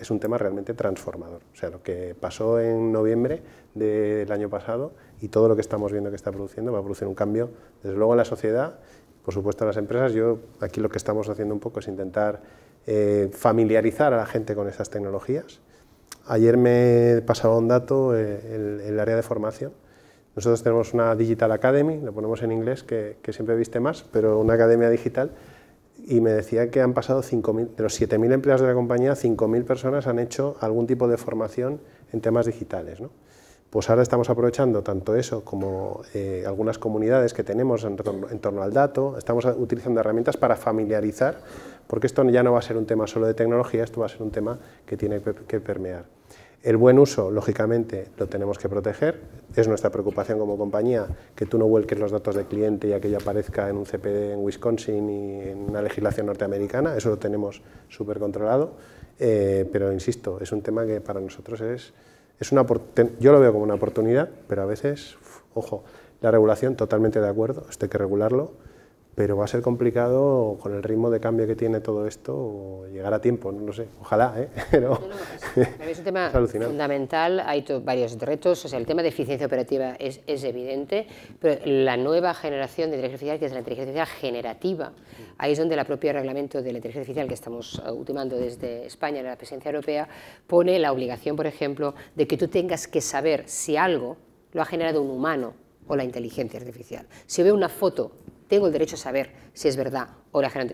es un tema realmente transformador. O sea, lo que pasó en noviembre del año pasado y todo lo que estamos viendo que está produciendo va a producir un cambio, desde luego, en la sociedad, por supuesto, en las empresas. Yo aquí lo que estamos haciendo un poco es intentar eh, familiarizar a la gente con estas tecnologías. Ayer me pasaba un dato, en eh, el área de formación, nosotros tenemos una Digital Academy, lo ponemos en inglés, que, siempre viste más, pero una academia digital, y me decía que han pasado 5.000, de los 7.000 empleados de la compañía, 5.000 personas han hecho algún tipo de formación en temas digitales. ¿no? Pues ahora estamos aprovechando tanto eso como eh, algunas comunidades que tenemos en torno, al dato, estamos utilizando herramientas para familiarizar, porque esto ya no va a ser un tema solo de tecnología, esto va a ser un tema que tiene que permear. El buen uso, lógicamente, lo tenemos que proteger. Es nuestra preocupación como compañía que tú no vuelques los datos del cliente y aquello aparezca en un CPD en Wisconsin y en una legislación norteamericana. Eso lo tenemos súper controlado. Eh, pero, insisto, es un tema que para nosotros es, es una... Yo lo veo como una oportunidad, pero a veces, ojo, la regulación, totalmente de acuerdo, esto hay que regularlo pero va a ser complicado con el ritmo de cambio que tiene todo esto llegar a tiempo, no lo sé, ojalá, ¿eh? Pero, pues, es, un tema fundamental, hay varios retos, o sea, el tema de eficiencia operativa es, evidente, pero la nueva generación de inteligencia artificial, que es la inteligencia generativa, ahí es donde el propio reglamento de la inteligencia artificial que estamos eh, ultimando desde España en la presencia europea pone la obligación, por ejemplo, de que tú tengas que saber si algo lo ha generado un humano o la inteligencia artificial. Si veo una foto tengo el derecho a saber si es verdad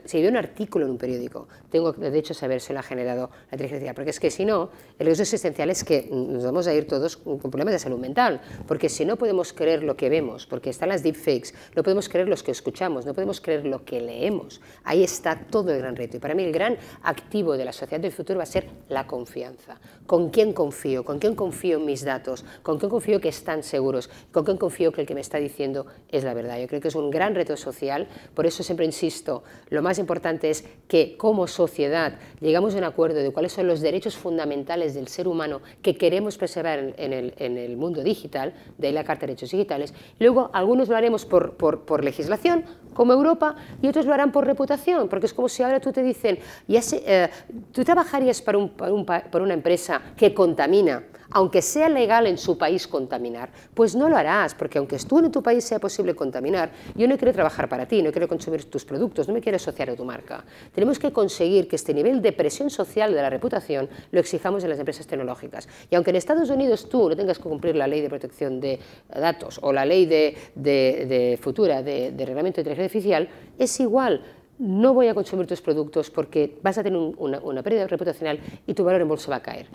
si veo un artículo en un periódico, tengo de hecho saber si lo ha generado la inteligencia porque es que si no, el riesgo existencial es que nos vamos a ir todos con problemas de salud mental, porque si no podemos creer lo que vemos, porque están las deepfakes, no podemos creer los que escuchamos, no podemos creer lo que leemos. Ahí está todo el gran reto. Y para mí el gran activo de la sociedad del futuro va a ser la confianza. ¿Con quién confío? ¿Con quién confío en mis datos? ¿Con quién confío que están seguros? ¿Con quién confío que el que me está diciendo es la verdad? Yo creo que es un gran reto social, por eso siempre insisto, lo más importante es que como sociedad llegamos a un acuerdo de cuáles son los derechos fundamentales del ser humano que queremos preservar en, el, mundo digital, de la Carta de Derechos Digitales. Luego algunos lo haremos por, legislación, como Europa, y otros lo harán por reputación, porque es como si ahora tú te dicen, eh, tú trabajarías por para una empresa que contamina, aunque sea legal en su país contaminar, pues no lo harás, porque aunque tú en tu país sea posible contaminar, yo no quiero trabajar para ti, no quiero consumir tus productos, no me quiero asociar a tu marca. Tenemos que conseguir que este nivel de presión social de la reputación lo exijamos en las empresas tecnológicas. Y aunque en Estados Unidos tú no tengas que cumplir la ley de protección de datos o la ley de, futura de, de reglamento de inteligencia artificial, es igual no voy a consumir tus productos porque vas a tener una, pérdida reputacional y tu valor en bolsa va a caer.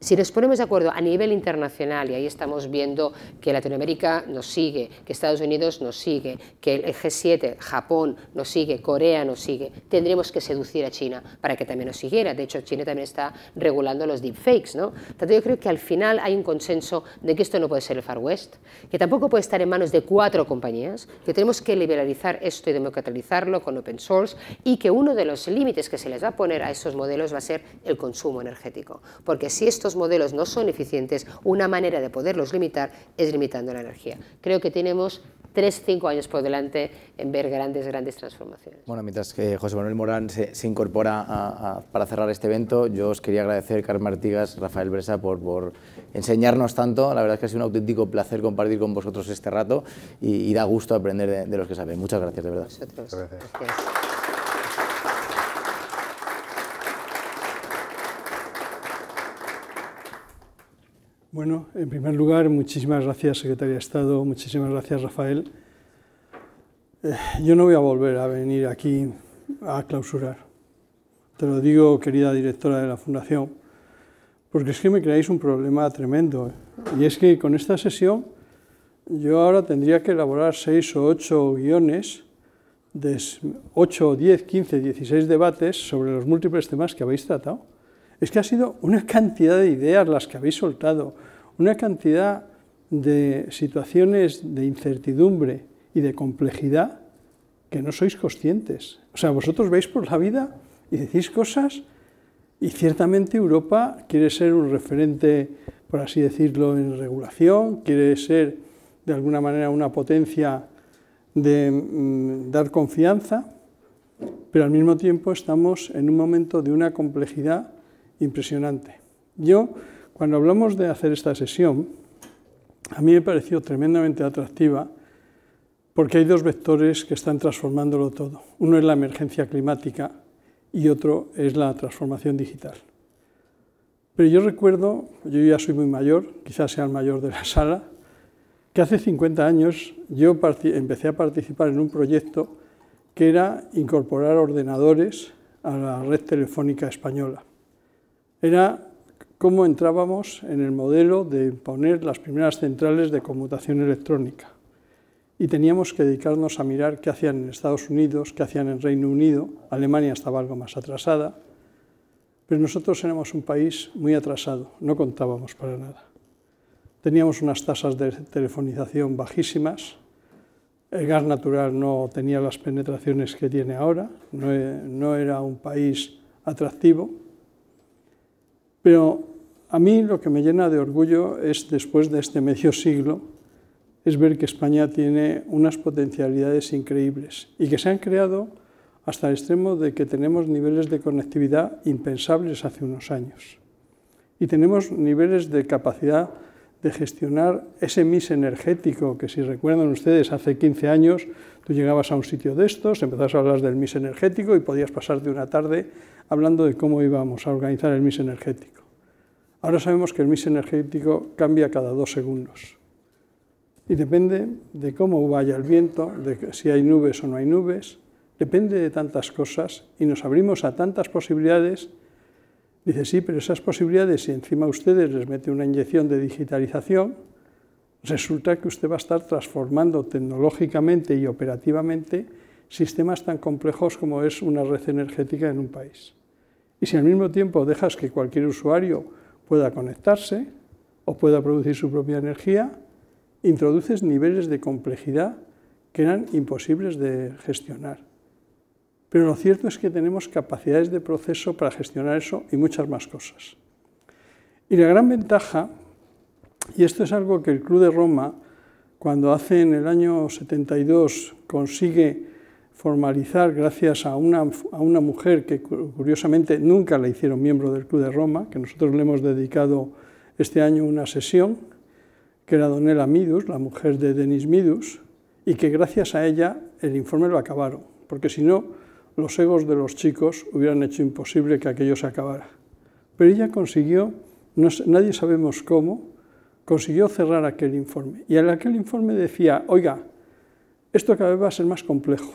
Si nos ponemos de acuerdo a nivel internacional, y ahí estamos viendo que Latinoamérica nos sigue, que Estados Unidos nos sigue, que el G7, Japón nos sigue, Corea nos sigue, tendremos que seducir a China para que también nos siguiera. De hecho, China también está regulando los deepfakes. ¿no? Tanto yo creo que al final hay un consenso de que esto no puede ser el Far West, que tampoco puede estar en manos de cuatro compañías, que tenemos que liberalizar esto y democratizarlo con open source y que uno de los límites que se les va a poner a esos modelos va a ser el consumo energético. Porque si estos modelos no son eficientes, una manera de poderlos limitar es limitando la energía. Creo que tenemos 3, 5 años por delante en ver grandes, grandes transformaciones. Bueno, mientras que José Manuel Morán se, incorpora para cerrar este evento, yo os quería agradecer, Carmen Artigas, Rafael Bresa, por, enseñarnos tanto. La verdad es que ha sido un auténtico placer compartir con vosotros este rato y, da gusto aprender de, los que saben. Muchas gracias, de verdad. gracias. Bueno, en primer lugar, muchísimas gracias, Secretaria de Estado, muchísimas gracias, Rafael. Eh, yo no voy a volver a venir aquí a clausurar. Te lo digo, querida directora de la Fundación, porque es que me creáis un problema tremendo. Y es que con esta sesión yo ahora tendría que elaborar seis o ocho guiones de 8, 10, 15, 16 debates sobre los múltiples temas que habéis tratado. Es que ha sido una cantidad de ideas las que habéis soltado, una cantidad de situaciones de incertidumbre y de complejidad que no sois conscientes. O sea, vosotros veis por la vida y decís cosas y ciertamente Europa quiere ser un referente, por así decirlo, en regulación, quiere ser de alguna manera una potencia de mm, dar confianza, pero al mismo tiempo estamos en un momento de una complejidad impresionante. Yo, cuando hablamos de hacer esta sesión, a mí me pareció tremendamente atractiva porque hay dos vectores que están transformándolo todo. Uno es la emergencia climática y otro es la transformación digital. Pero yo recuerdo, yo ya soy muy mayor, quizás sea el mayor de la sala, que hace 50 años yo empecé a participar en un proyecto que era incorporar ordenadores a la red telefónica española era cómo entrábamos en el modelo de poner las primeras centrales de conmutación electrónica. Y teníamos que dedicarnos a mirar qué hacían en Estados Unidos, qué hacían en Reino Unido. Alemania estaba algo más atrasada, pero nosotros éramos un país muy atrasado, no contábamos para nada. Teníamos unas tasas de telefonización bajísimas, el gas natural no tenía las penetraciones que tiene ahora, no, e, no era un país atractivo pero a mí lo que me llena de orgullo es, después de este medio siglo, es ver que España tiene unas potencialidades increíbles y que se han creado hasta el extremo de que tenemos niveles de conectividad impensables hace unos años. Y tenemos niveles de capacidad de gestionar ese MIS energético, que si recuerdan ustedes, hace 15 años tú llegabas a un sitio de estos, empezabas a hablar del MIS energético y podías de una tarde hablando de cómo íbamos a organizar el MIS energético. Ahora sabemos que el MIS energético cambia cada dos segundos. Y depende de cómo vaya el viento, de si hay nubes o no hay nubes, depende de tantas cosas y nos abrimos a tantas posibilidades. Dice, sí, pero esas posibilidades, si encima a ustedes les mete una inyección de digitalización, resulta que usted va a estar transformando tecnológicamente y operativamente sistemas tan complejos como es una red energética en un país y si al mismo tiempo dejas que cualquier usuario pueda conectarse o pueda producir su propia energía, introduces niveles de complejidad que eran imposibles de gestionar. Pero lo cierto es que tenemos capacidades de proceso para gestionar eso y muchas más cosas. Y la gran ventaja, y esto es algo que el Club de Roma, cuando hace en el año 72 consigue formalizar gracias a una, a una mujer que curiosamente nunca la hicieron miembro del Club de Roma, que nosotros le hemos dedicado este año una sesión, que era Donela Midus, la mujer de Denis Midus, y que gracias a ella el informe lo acabaron, porque si no, los egos de los chicos hubieran hecho imposible que aquello se acabara. Pero ella consiguió, nadie sabemos cómo, consiguió cerrar aquel informe. Y en aquel informe decía, oiga, esto cada vez va a ser más complejo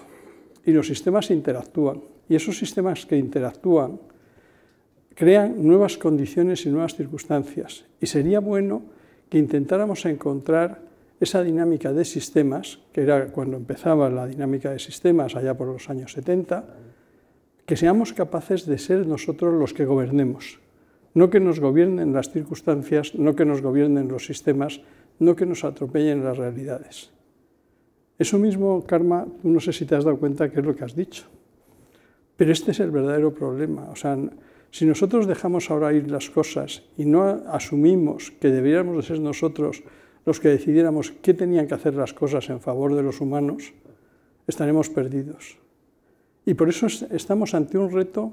y los sistemas interactúan. Y esos sistemas que interactúan crean nuevas condiciones y nuevas circunstancias. Y sería bueno que intentáramos encontrar esa dinámica de sistemas, que era cuando empezaba la dinámica de sistemas allá por los años 70, que seamos capaces de ser nosotros los que gobernemos. No que nos gobiernen las circunstancias, no que nos gobiernen los sistemas, no que nos atropellen las realidades. Eso mismo, Karma, no sé si te has dado cuenta que es lo que has dicho. Pero este es el verdadero problema. O sea, si nosotros dejamos ahora ir las cosas y no asumimos que deberíamos ser nosotros los que decidiéramos qué tenían que hacer las cosas en favor de los humanos, estaremos perdidos. Y por eso estamos ante un reto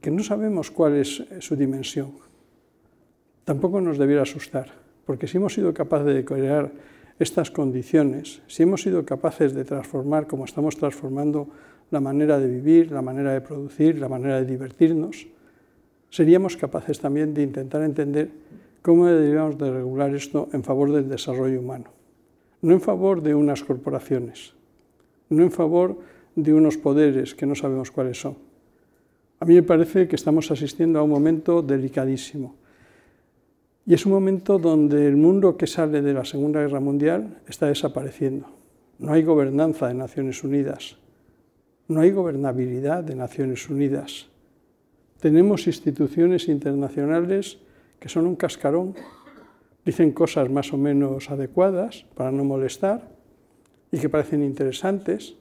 que no sabemos cuál es eh, su dimensión. Tampoco nos debiera asustar, porque si hemos sido capaces de crear estas condiciones, si hemos sido capaces de transformar como estamos transformando la manera de vivir, la manera de producir, la manera de divertirnos, seríamos capaces también de intentar entender cómo deberíamos de regular esto en favor del desarrollo humano. No en favor de unas corporaciones, no en favor de unos poderes que no sabemos cuáles son. A mí me parece que estamos asistiendo a un momento delicadísimo y es un momento donde el mundo que sale de la Segunda Guerra Mundial está desapareciendo. No hay gobernanza de Naciones Unidas. No hay gobernabilidad de Naciones Unidas. Tenemos instituciones internacionales que son un cascarón. Dicen cosas más o menos adecuadas para no molestar y que parecen interesantes,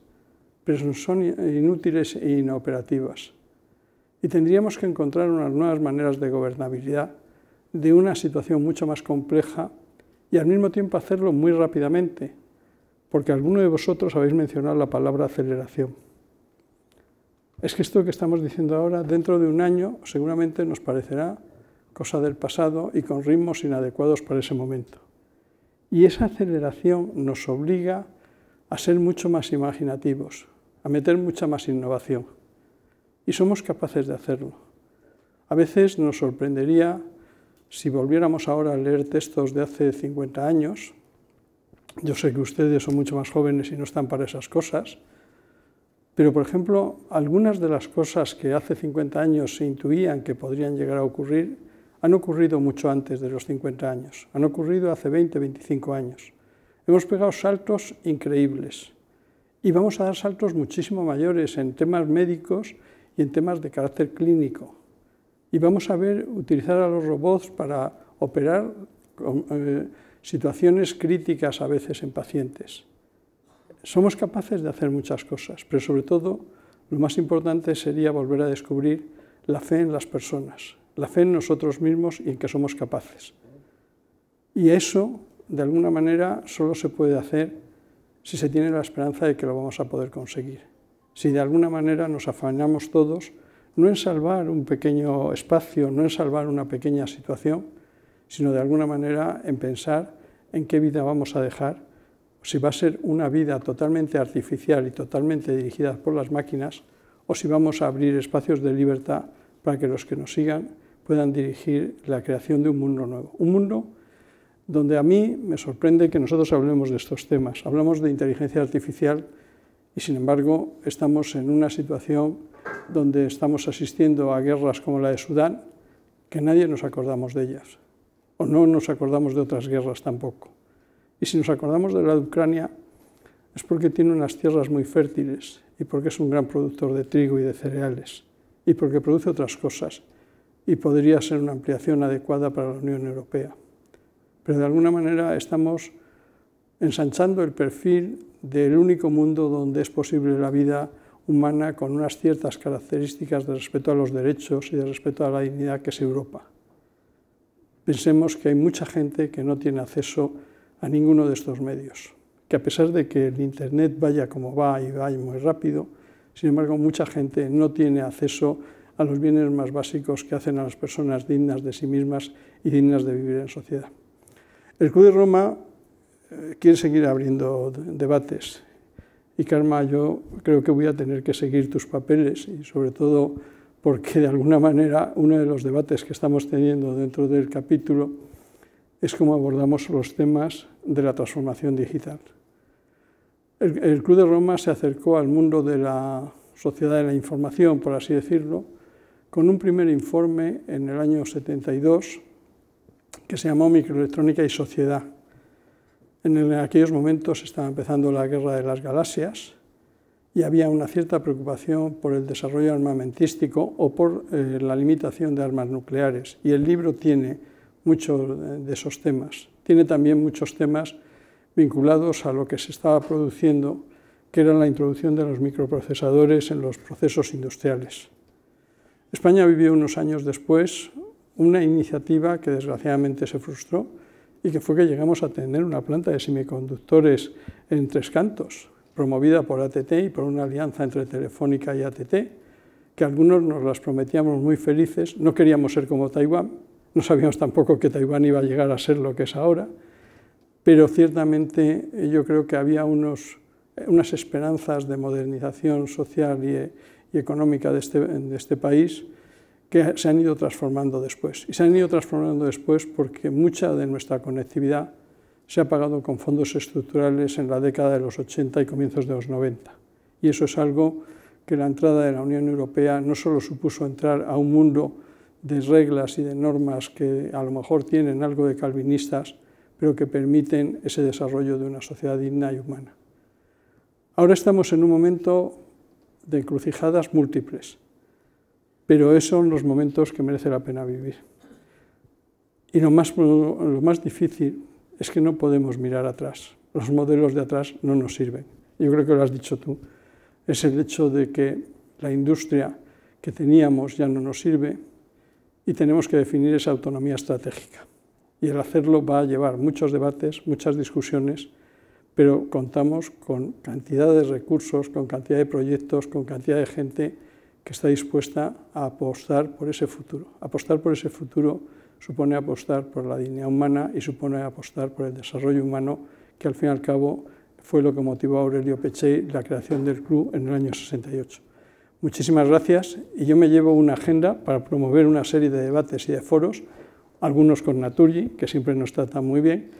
pero son inútiles e inoperativas. Y tendríamos que encontrar unas nuevas maneras de gobernabilidad de una situación mucho más compleja y al mismo tiempo hacerlo muy rápidamente, porque alguno de vosotros habéis mencionado la palabra aceleración. Es que esto que estamos diciendo ahora, dentro de un año, seguramente nos parecerá cosa del pasado y con ritmos inadecuados para ese momento. Y esa aceleración nos obliga a ser mucho más imaginativos, a meter mucha más innovación. Y somos capaces de hacerlo. A veces nos sorprendería si volviéramos ahora a leer textos de hace 50 años, yo sé que ustedes son mucho más jóvenes y no están para esas cosas, pero por ejemplo, algunas de las cosas que hace 50 años se intuían que podrían llegar a ocurrir han ocurrido mucho antes de los 50 años, han ocurrido hace 20, 25 años. Hemos pegado saltos increíbles y vamos a dar saltos muchísimo mayores en temas médicos y en temas de carácter clínico y vamos a ver utilizar a los robots para operar eh, situaciones críticas a veces en pacientes. Somos capaces de hacer muchas cosas, pero sobre todo lo más importante sería volver a descubrir la fe en las personas, la fe en nosotros mismos y en que somos capaces. Y eso, de alguna manera, solo se puede hacer si se tiene la esperanza de que lo vamos a poder conseguir. Si de alguna manera nos afanamos todos, no en salvar un pequeño espacio, no en salvar una pequeña situación, sino de alguna manera en pensar en qué vida vamos a dejar, si va a ser una vida totalmente artificial y totalmente dirigida por las máquinas, o si vamos a abrir espacios de libertad para que los que nos sigan puedan dirigir la creación de un mundo nuevo. Un mundo donde a mí me sorprende que nosotros hablemos de estos temas. Hablamos de inteligencia artificial y sin embargo estamos en una situación donde estamos asistiendo a guerras como la de Sudán, que nadie nos acordamos de ellas, o no nos acordamos de otras guerras tampoco. Y si nos acordamos de la de Ucrania, es porque tiene unas tierras muy fértiles y porque es un gran productor de trigo y de cereales, y porque produce otras cosas, y podría ser una ampliación adecuada para la Unión Europea. Pero de alguna manera estamos ensanchando el perfil del único mundo donde es posible la vida humana con unas ciertas características de respeto a los derechos y de respeto a la dignidad que es Europa. Pensemos que hay mucha gente que no tiene acceso a ninguno de estos medios, que a pesar de que el Internet vaya como va y va muy rápido, sin embargo mucha gente no tiene acceso a los bienes más básicos que hacen a las personas dignas de sí mismas y dignas de vivir en sociedad. El Club de Roma quiere seguir abriendo debates. Y Karma, yo creo que voy a tener que seguir tus papeles y sobre todo porque de alguna manera uno de los debates que estamos teniendo dentro del capítulo es cómo abordamos los temas de la transformación digital. el Club de Roma se acercó al mundo de la sociedad de la información, por así decirlo, con un primer informe en el año 72 que se llamó Microelectrónica y Sociedad en aquellos momentos estaba empezando la guerra de las galaxias y había una cierta preocupación por el desarrollo armamentístico o por eh, la limitación de armas nucleares. Y el libro tiene muchos eh, de esos temas. Tiene también muchos temas vinculados a lo que se estaba produciendo, que era la introducción de los microprocesadores en los procesos industriales. España vivió unos años después una iniciativa que desgraciadamente se frustró, y que fue que llegamos a tener una planta de semiconductores en Tres Cantos, promovida por ATT y por una alianza entre Telefónica y ATT, que algunos nos las prometíamos muy felices, no queríamos ser como Taiwán, no sabíamos tampoco que Taiwán iba a llegar a ser lo que es ahora, pero ciertamente eh, yo creo que había eh, unas esperanzas de modernización social y, eh, económica de de este, este país que se han ido transformando después. Y se han ido transformando después porque mucha de nuestra conectividad se ha pagado con fondos estructurales en la década de los 80 y comienzos de los 90. Y eso es algo que la entrada de la Unión Europea no solo supuso entrar a un mundo de reglas y de normas que a lo mejor tienen algo de calvinistas, pero que permiten ese desarrollo de una sociedad digna y humana. Ahora estamos en un momento de encrucijadas múltiples pero esos son los momentos que merece la pena vivir. Y lo más, lo más difícil es que no podemos mirar atrás. Los modelos de atrás no nos sirven. Yo creo que lo has dicho tú. Es el hecho de que la industria que teníamos ya no nos sirve y tenemos que definir esa autonomía estratégica. Y el hacerlo va a llevar muchos debates, muchas discusiones, pero contamos con cantidad de recursos, con cantidad de proyectos, con cantidad de gente que está dispuesta a apostar por ese futuro. Apostar por ese futuro supone apostar por la dignidad humana y supone apostar por el desarrollo humano, que al fin y al cabo fue lo que motivó a Aurelio Pechey la creación del club en el año 68. Muchísimas gracias y yo me llevo una agenda para promover una serie de debates y de foros, algunos con Naturgy, que siempre nos trata muy bien,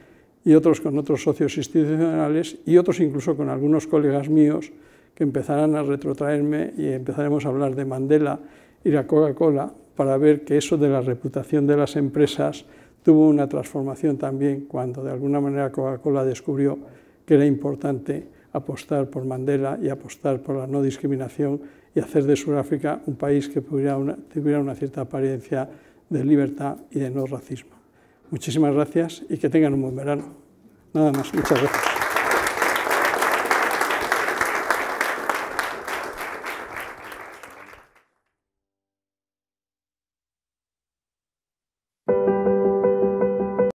y otros con otros socios institucionales y otros incluso con algunos colegas míos que empezarán a retrotraerme y empezaremos a hablar de Mandela y la Coca-Cola para ver que eso de la reputación de las empresas tuvo una transformación también cuando de alguna manera Coca-Cola descubrió que era importante apostar por Mandela y apostar por la no discriminación y hacer de Sudáfrica un país que tuviera una, tuviera una cierta apariencia de libertad y de no racismo. Muchísimas gracias y que tengan un buen verano. Nada más, muchas gracias.